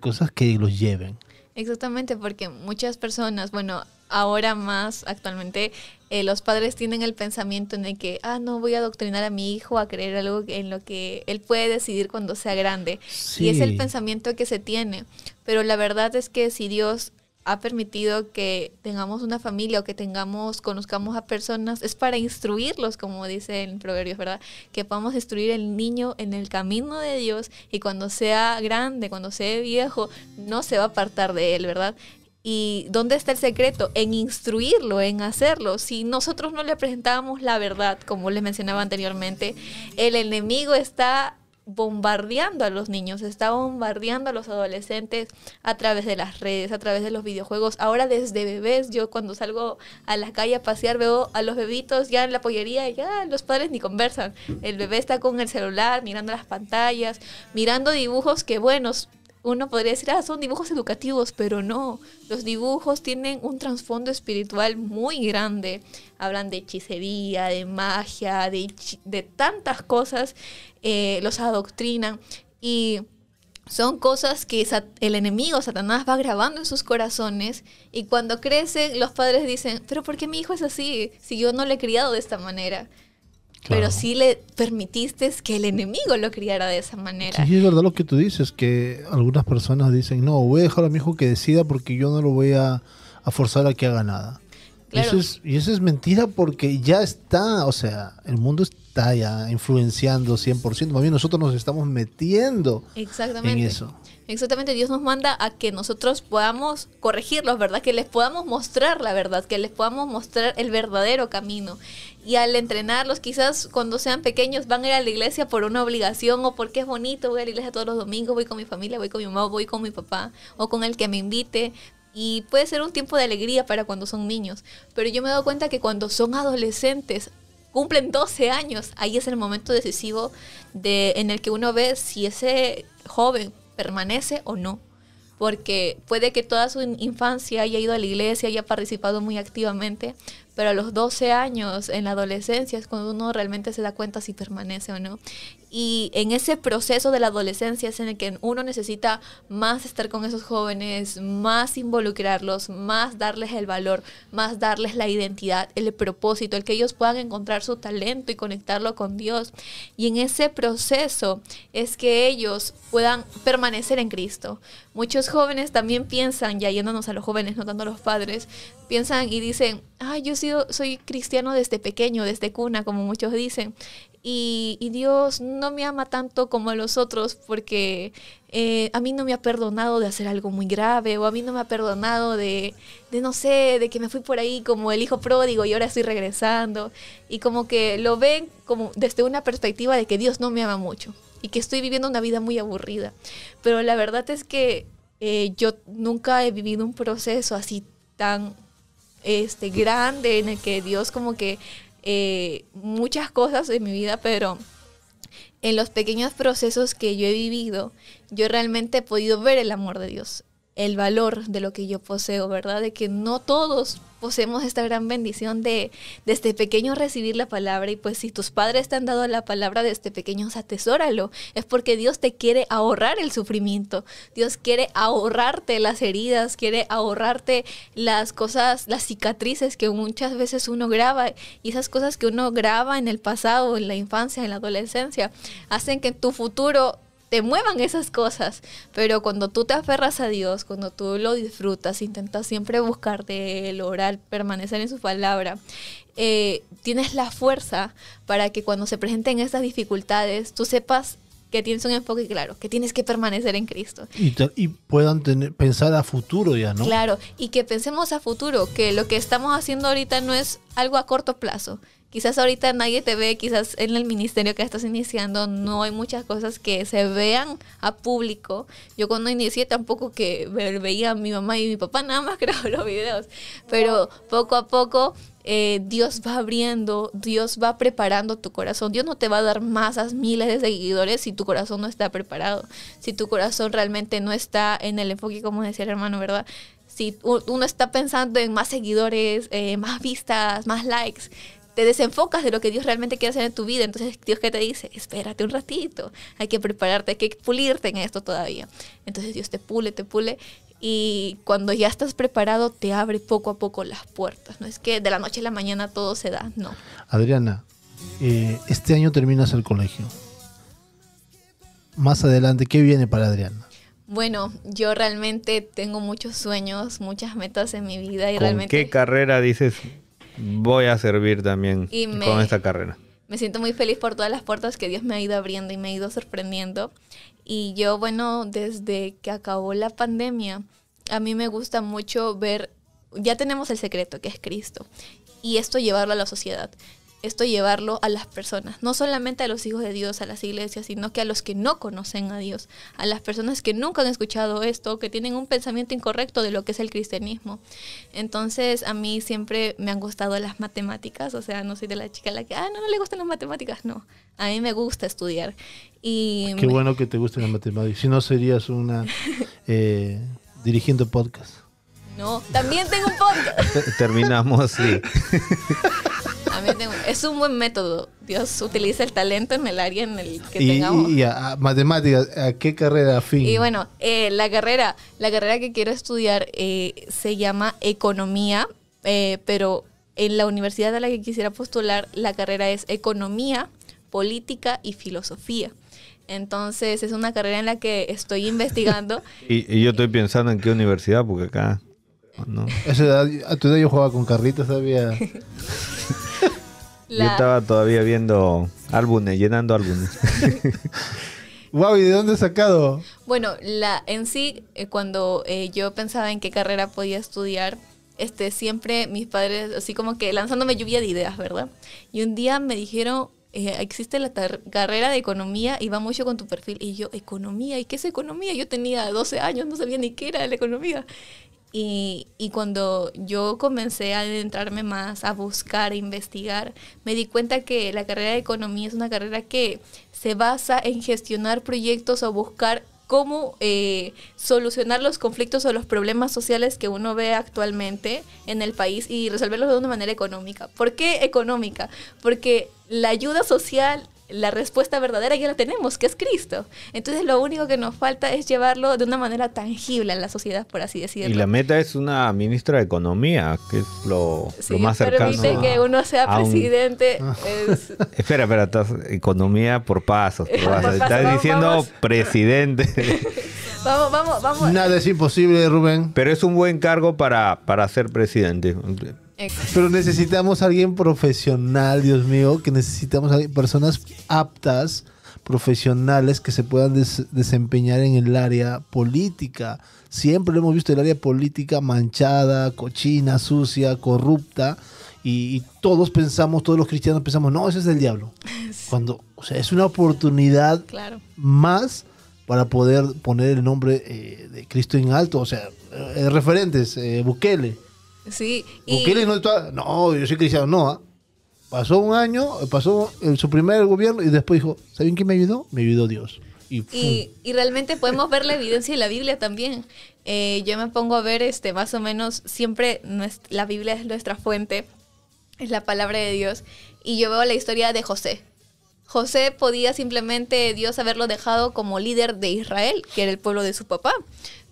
cosas que los lleven. Exactamente, porque muchas personas, bueno, ahora más actualmente, eh, los padres tienen el pensamiento en el que, ah, no voy a adoctrinar a mi hijo a creer algo en lo que él puede decidir cuando sea grande. Y es el pensamiento que se tiene. Pero la verdad es que si Dios ha permitido que tengamos una familia o que tengamos, conozcamos a personas, es para instruirlos, como dice el Proverbios, ¿verdad? Que podamos instruir el niño en el camino de Dios y cuando sea grande, cuando sea viejo, no se va a apartar de él, ¿verdad? ¿Y dónde está el secreto? En instruirlo, en hacerlo. Si nosotros no le presentábamos la verdad, como les mencionaba anteriormente, el enemigo está bombardeando a los niños, está bombardeando a los adolescentes a través de las redes, a través de los videojuegos. Ahora desde bebés, yo cuando salgo a la calle a pasear veo a los bebitos ya en la pollería, ya los padres ni conversan. El bebé está con el celular, mirando las pantallas, mirando dibujos que buenos uno podría decir, ah, son dibujos educativos, pero no, los dibujos tienen un trasfondo espiritual muy grande. Hablan de hechicería, de magia, de, de tantas cosas, eh, los adoctrinan y son cosas que el enemigo, Satanás, va grabando en sus corazones y cuando crecen los padres dicen, pero ¿por qué mi hijo es así si yo no le he criado de esta manera? Pero sí le permitiste que el enemigo lo criara de esa manera. Sí, es verdad lo que tú dices, que algunas personas dicen, no, voy a dejar a mi hijo que decida porque yo no lo voy a forzar a que haga nada y eso es mentira porque ya está, o sea, el mundo está ya influenciando 100%, más bien nosotros nos estamos metiendo en eso. Exactamente, Dios nos manda a que nosotros podamos corregirlos, ¿verdad? Que les podamos mostrar la verdad, que les podamos mostrar el verdadero camino. Y al entrenarlos, quizás cuando sean pequeños van a ir a la iglesia por una obligación o porque es bonito, voy a la iglesia todos los domingos, voy con mi familia, voy con mi mamá, voy con mi papá o con el que me invite, y puede ser un tiempo de alegría para cuando son niños. Pero yo me he dado cuenta que cuando son adolescentes, cumplen 12 años, ahí es el momento decisivo de, en el que uno ve si ese joven permanece o no. Porque puede que toda su infancia haya ido a la iglesia, haya participado muy activamente, pero a los 12 años, en la adolescencia, es cuando uno realmente se da cuenta si permanece o no. Y en ese proceso de la adolescencia es en el que uno necesita más estar con esos jóvenes, más involucrarlos, más darles el valor, más darles la identidad, el propósito, el que ellos puedan encontrar su talento y conectarlo con Dios. Y en ese proceso es que ellos puedan permanecer en Cristo. Muchos jóvenes también piensan, ya yéndonos a los jóvenes, notando a los padres, piensan y dicen, ah yo soy cristiano desde pequeño, desde cuna, como muchos dicen. Y, Dios no me ama tanto como a los otros porque eh, a mí no me ha perdonado de hacer algo muy grave o a mí no me ha perdonado de, no sé, de que me fui por ahí como el hijo pródigo y ahora estoy regresando. Y como que lo ven como desde una perspectiva de que Dios no me ama mucho y que estoy viviendo una vida muy aburrida. Pero la verdad es que eh, yo nunca he vivido un proceso así tan este, grande en el que Dios como que eh, muchas cosas en mi vida, pero en los pequeños procesos que yo he vivido, yo realmente he podido ver el amor de Dios el valor de lo que yo poseo, ¿verdad? De que no todos poseemos esta gran bendición de desde este pequeño recibir la palabra y pues si tus padres te han dado la palabra desde este pequeños atesóralo. Es porque Dios te quiere ahorrar el sufrimiento. Dios quiere ahorrarte las heridas, quiere ahorrarte las cosas, las cicatrices que muchas veces uno graba y esas cosas que uno graba en el pasado, en la infancia, en la adolescencia, hacen que en tu futuro te muevan esas cosas. Pero cuando tú te aferras a Dios, cuando tú lo disfrutas, intentas siempre buscarte el oral, permanecer en su palabra, eh, tienes la fuerza para que cuando se presenten esas dificultades, tú sepas que tienes un enfoque claro, que tienes que permanecer en Cristo. Y, puedan tener, pensar a futuro ya, ¿no? Claro, y que pensemos a futuro, que lo que estamos haciendo ahorita no es algo a corto plazo. Quizás ahorita nadie te ve, quizás en el ministerio que estás iniciando no hay muchas cosas que se vean a público. Yo cuando inicié tampoco que veía a mi mamá y mi papá nada más [LAUGHS] grababa los videos, pero poco a poco eh, Dios va abriendo, Dios va preparando tu corazón. Dios no te va a dar masas, miles de seguidores si tu corazón no está preparado, si tu corazón realmente no está en el enfoque, como decía el hermano, ¿verdad? Si uno está pensando en más seguidores, eh, más vistas, más likes, te desenfocas de lo que Dios realmente quiere hacer en tu vida. Entonces, Dios que te dice, espérate un ratito, hay que prepararte, hay que pulirte en esto todavía. Entonces, Dios te pule, te pule y cuando ya estás preparado te abre poco a poco las puertas. No es que de la noche a la mañana todo se da, no. Adriana, eh, este año terminas el colegio. Más adelante, ¿qué viene para Adriana? Bueno, yo realmente tengo muchos sueños, muchas metas en mi vida y realmente... ¿Qué carrera dices voy a servir también con esta carrera? me siento muy feliz por todas las puertas que Dios me ha ido abriendo y me ha ido sorprendiendo. Y yo, bueno, desde que acabó la pandemia, a mí me gusta mucho ver, ya tenemos el secreto, que es Cristo, y esto llevarlo a la sociedad esto llevarlo a las personas, no solamente a los hijos de Dios, a las iglesias, sino que a los que no conocen a Dios, a las personas que nunca han escuchado esto, que tienen un pensamiento incorrecto de lo que es el cristianismo. Entonces, a mí siempre me han gustado las matemáticas, o sea, no soy de la chica a la que, ah, no, no le gustan las matemáticas, no. A mí me gusta estudiar. Y Qué bueno que te gusten las matemáticas, si no serías una [LAUGHS] eh, dirigiendo podcast. No, también tengo un podcast. Terminamos, así [LAUGHS] Es un buen método. Dios utiliza el talento en el área en el que tengamos. Y a, matemáticas, ¿a qué carrera afín? Y bueno, eh, la carrera, la carrera que quiero estudiar eh, se llama economía, eh, pero en la universidad a la que quisiera postular, la carrera es economía, política y filosofía. Entonces es una carrera en la que estoy investigando. [LAUGHS] y yo estoy pensando en qué universidad, porque acá a, esa tu edad yo jugaba con carritos todavía. [LAUGHS] Yo estaba todavía viendo álbumes, llenando álbumes. wow, [LAUGHS] ¿y de dónde has sacado? Bueno, la, en sí, eh, cuando eh, yo pensaba en qué carrera podía estudiar, este, siempre mis padres, así como que lanzándome lluvia de ideas, ¿verdad? Y un día me dijeron, eh, existe la carrera de economía y va mucho con tu perfil. Y yo, economía, ¿y qué es economía? Yo tenía 12 años, no sabía ni qué era la economía. Y, cuando yo comencé a adentrarme más, a buscar, a investigar, me di cuenta que la carrera de economía es una carrera que se basa en gestionar proyectos o buscar cómo eh, solucionar los conflictos o los problemas sociales que uno ve actualmente en el país y resolverlos de una manera económica. ¿Por qué económica? Porque la ayuda social la respuesta verdadera ya la tenemos, que es Cristo. Entonces lo único que nos falta es llevarlo de una manera tangible a la sociedad, por así decirlo. Y la meta es una ministra de Economía, que es lo, más cercano. Permite que uno sea presidente. [LAUGHS] espera, espera, economía por pasos. Estás diciendo presidente. [LAUGHS] vamos, Nada es imposible, Rubén. Pero es un buen cargo para, para ser presidente. Pero necesitamos a alguien profesional, Dios mío, que necesitamos personas aptas, profesionales que se puedan desempeñar en el área política. Siempre lo hemos visto el área política manchada, cochina, sucia, corrupta. Y, todos pensamos, todos los cristianos pensamos, no, ese es del diablo. [LAUGHS] Cuando, o sea, es una oportunidad más para poder poner el nombre eh, de Cristo en alto. O sea, eh, referentes, eh, Bukele Sí. Y... no No, yo soy cristiano. No, ¿ah? pasó un año, pasó en su primer gobierno y después dijo, ¿saben quién me ayudó? Me ayudó Dios. Y, y, realmente podemos ver la evidencia de la Biblia también. Eh, yo me pongo a ver este, más o menos, siempre es la Biblia es nuestra fuente, es la palabra de Dios. Y yo veo la historia de José. José podía simplemente Dios haberlo dejado como líder de Israel, que era el pueblo de su papá.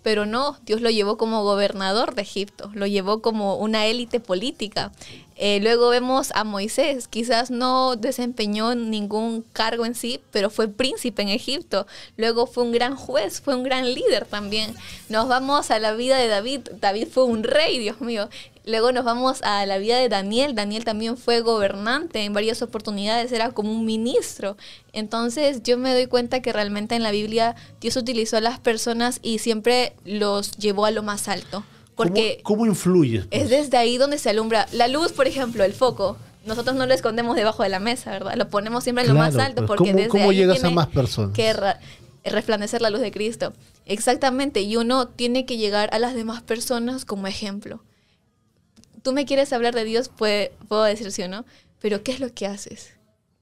Pero no, Dios lo llevó como gobernador de Egipto, lo llevó como una élite política. Eh, luego vemos a Moisés, quizás no desempeñó ningún cargo en sí, pero fue príncipe en Egipto. Luego fue un gran juez, fue un gran líder también. Nos vamos a la vida de David. David fue un rey, Dios mío. Luego nos vamos a la vida de Daniel. Daniel también fue gobernante en varias oportunidades, era como un ministro. Entonces yo me doy cuenta que realmente en la Biblia Dios utilizó a las personas y siempre los llevó a lo más alto. Porque ¿Cómo, influye? Es pues? desde ahí donde se alumbra. La luz, por ejemplo, el foco. Nosotros no lo escondemos debajo de la mesa, ¿verdad? Lo ponemos siempre en lo más alto. Pues, porque ¿Cómo, desde ahí llegas a más personas? Que resplandecer la luz de Cristo. Exactamente. Y uno tiene que llegar a las demás personas como ejemplo. Tú me quieres hablar de Dios, puedo decir sí o no, pero ¿qué es lo que haces?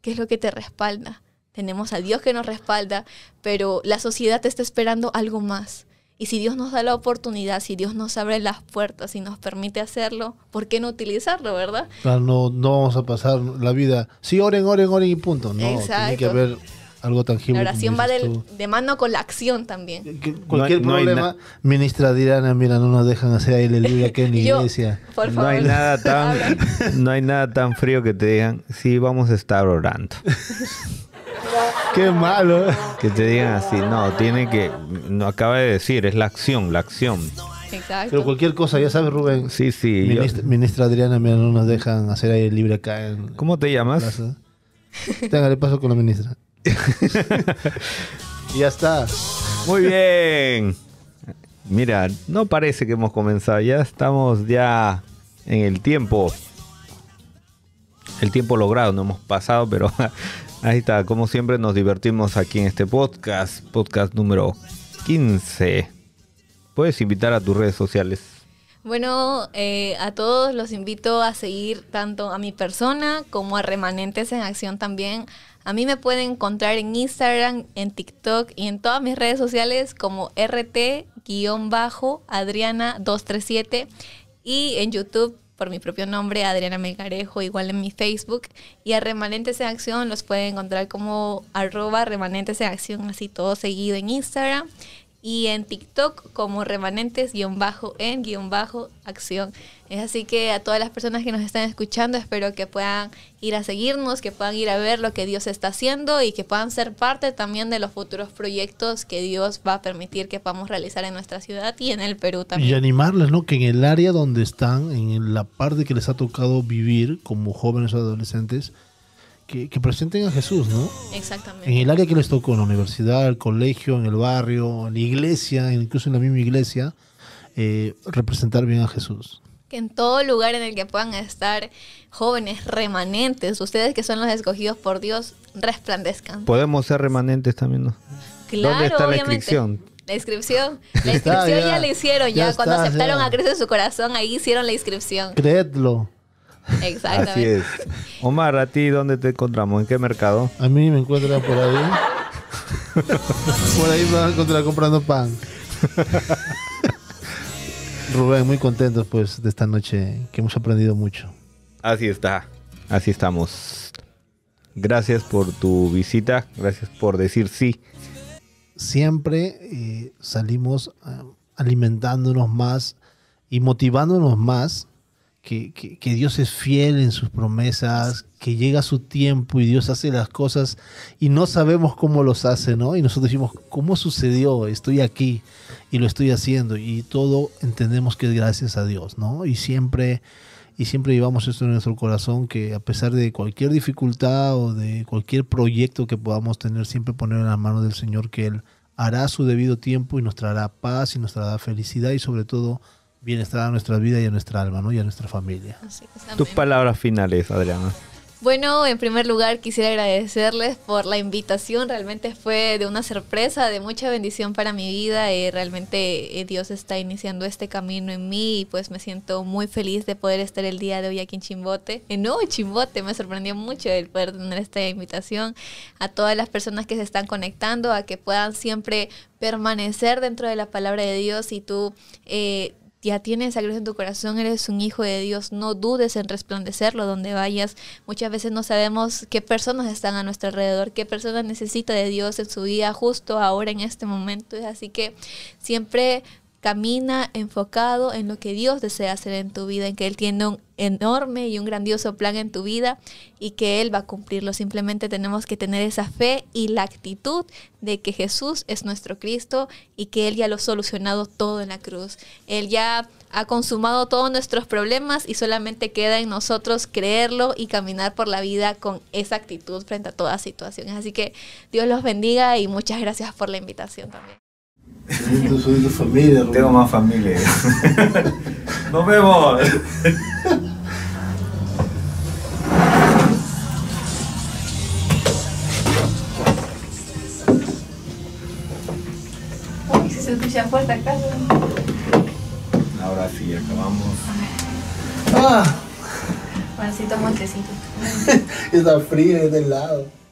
¿Qué es lo que te respalda? Tenemos a Dios que nos respalda, pero la sociedad te está esperando algo más. Y si Dios nos da la oportunidad, si Dios nos abre las puertas y nos permite hacerlo, ¿por qué no utilizarlo, verdad? Claro, no, no vamos a pasar la vida. Sí, oren, oren, oren y punto. No, Exacto. tiene que haber algo tangible. La oración va de, mano con la acción también. cualquier problema, ministra Dirana, ah, mira, no nos dejan hacer ahí aleluya que en la [LAUGHS] iglesia. no hay nada tan, [LAUGHS] no hay nada tan frío que te digan, sí, vamos a estar orando. [LAUGHS] Qué malo. Que te digan así, no, tiene que, no acaba de decir, es la acción, la acción. Pero cualquier cosa, ya sabes, Rubén. Sí, sí. Ministra, Adriana, mira, no nos dejan hacer aire libre acá ¿Cómo te llamas? el paso con la ministra. [LAUGHS] y ya está. Muy bien. Mira, no parece que hemos comenzado, ya estamos ya en el tiempo. El tiempo logrado, no hemos pasado, pero [LAUGHS] Ahí está, como siempre nos divertimos aquí en este podcast, podcast número 15. Puedes invitar a tus redes sociales. Bueno, eh, a todos los invito a seguir tanto a mi persona como a Remanentes en Acción también. A mí me pueden encontrar en Instagram, en TikTok y en todas mis redes sociales como RT-Adriana237 y en YouTube por mi propio nombre, Adriana Melgarejo, igual en mi Facebook. Y a Remanentes de Acción los pueden encontrar como arroba Remanentes de Acción, así todo seguido en Instagram y en TikTok como remanentes-en-acción. Es así que a todas las personas que nos están escuchando, espero que puedan ir a seguirnos, que puedan ir a ver lo que Dios está haciendo y que puedan ser parte también de los futuros proyectos que Dios va a permitir que podamos realizar en nuestra ciudad y en el Perú también. Y animarles, ¿no? Que en el área donde están, en la parte que les ha tocado vivir como jóvenes o adolescentes, que, presenten a Jesús, ¿no? Exactamente. En el área que les tocó, en la universidad, el colegio, en el barrio, en la iglesia, incluso en la misma iglesia, eh, representar bien a Jesús. Que en todo lugar en el que puedan estar jóvenes, remanentes, ustedes que son los escogidos por Dios, resplandezcan. Podemos ser remanentes también, ¿no? Claro, ¿Dónde está la inscripción? La inscripción. La inscripción ya, la hicieron, ya, cuando aceptaron a Cristo en su corazón, ahí hicieron la inscripción. Creedlo. [LAUGHS] Exactamente. Así es. Omar, ¿a ti dónde te encontramos? ¿En qué mercado? A mí me encuentra por ahí. por ahí me a encontrar comprando pan. [LAUGHS] Rubén, muy contento pues de esta noche que hemos aprendido mucho. Así está, así estamos. Gracias por tu visita, gracias por decir sí. Siempre eh, salimos eh, alimentándonos más y motivándonos más que, Dios es fiel en sus promesas, que llega su tiempo y Dios hace las cosas y no sabemos cómo los hace, ¿no? Y nosotros decimos, ¿cómo sucedió? Estoy aquí y lo estoy haciendo y todo entendemos que es gracias a Dios, ¿no? Y siempre y siempre llevamos esto en nuestro corazón, que a pesar de cualquier dificultad o de cualquier proyecto que podamos tener, siempre poner en la mano del Señor que Él hará su debido tiempo y nos traerá paz y nos traerá felicidad y sobre todo bienestar a nuestra vida y a nuestra alma, ¿no? Y a nuestra familia. Tus palabras finales, Adriana. Bueno, en primer lugar quisiera agradecerles por la invitación. Realmente fue de una sorpresa, de mucha bendición para mi vida. Eh, realmente eh, Dios está iniciando este camino en mí y pues me siento muy feliz de poder estar el día de hoy aquí en Chimbote. Eh, en nuevo Chimbote, me sorprendió mucho el poder tener esta invitación a todas las personas que se están conectando, a que puedan siempre permanecer dentro de la palabra de Dios y tú eh, ya tienes a Cristo en tu corazón, eres un hijo de Dios, no dudes en resplandecerlo donde vayas. Muchas veces no sabemos qué personas están a nuestro alrededor, qué personas necesita de Dios en su vida justo ahora, en este momento. Así que siempre Camina enfocado en lo que Dios desea hacer en tu vida, en que Él tiene un enorme y un grandioso plan en tu vida y que Él va a cumplirlo. Simplemente tenemos que tener esa fe y la actitud de que Jesús es nuestro Cristo y que Él ya lo ha solucionado todo en la cruz. Él ya ha consumado todos nuestros problemas y solamente queda en nosotros creerlo y caminar por la vida con esa actitud frente a todas situaciones. Así que Dios los bendiga y muchas gracias por la invitación también. Soy tu, soy tu familia, Rubén. Tengo más familia. [LAUGHS] Nos vemos. Se escucha fuerte acá. Ahora sí, acabamos. Ah. el tecito. [LAUGHS] está frío, del lado.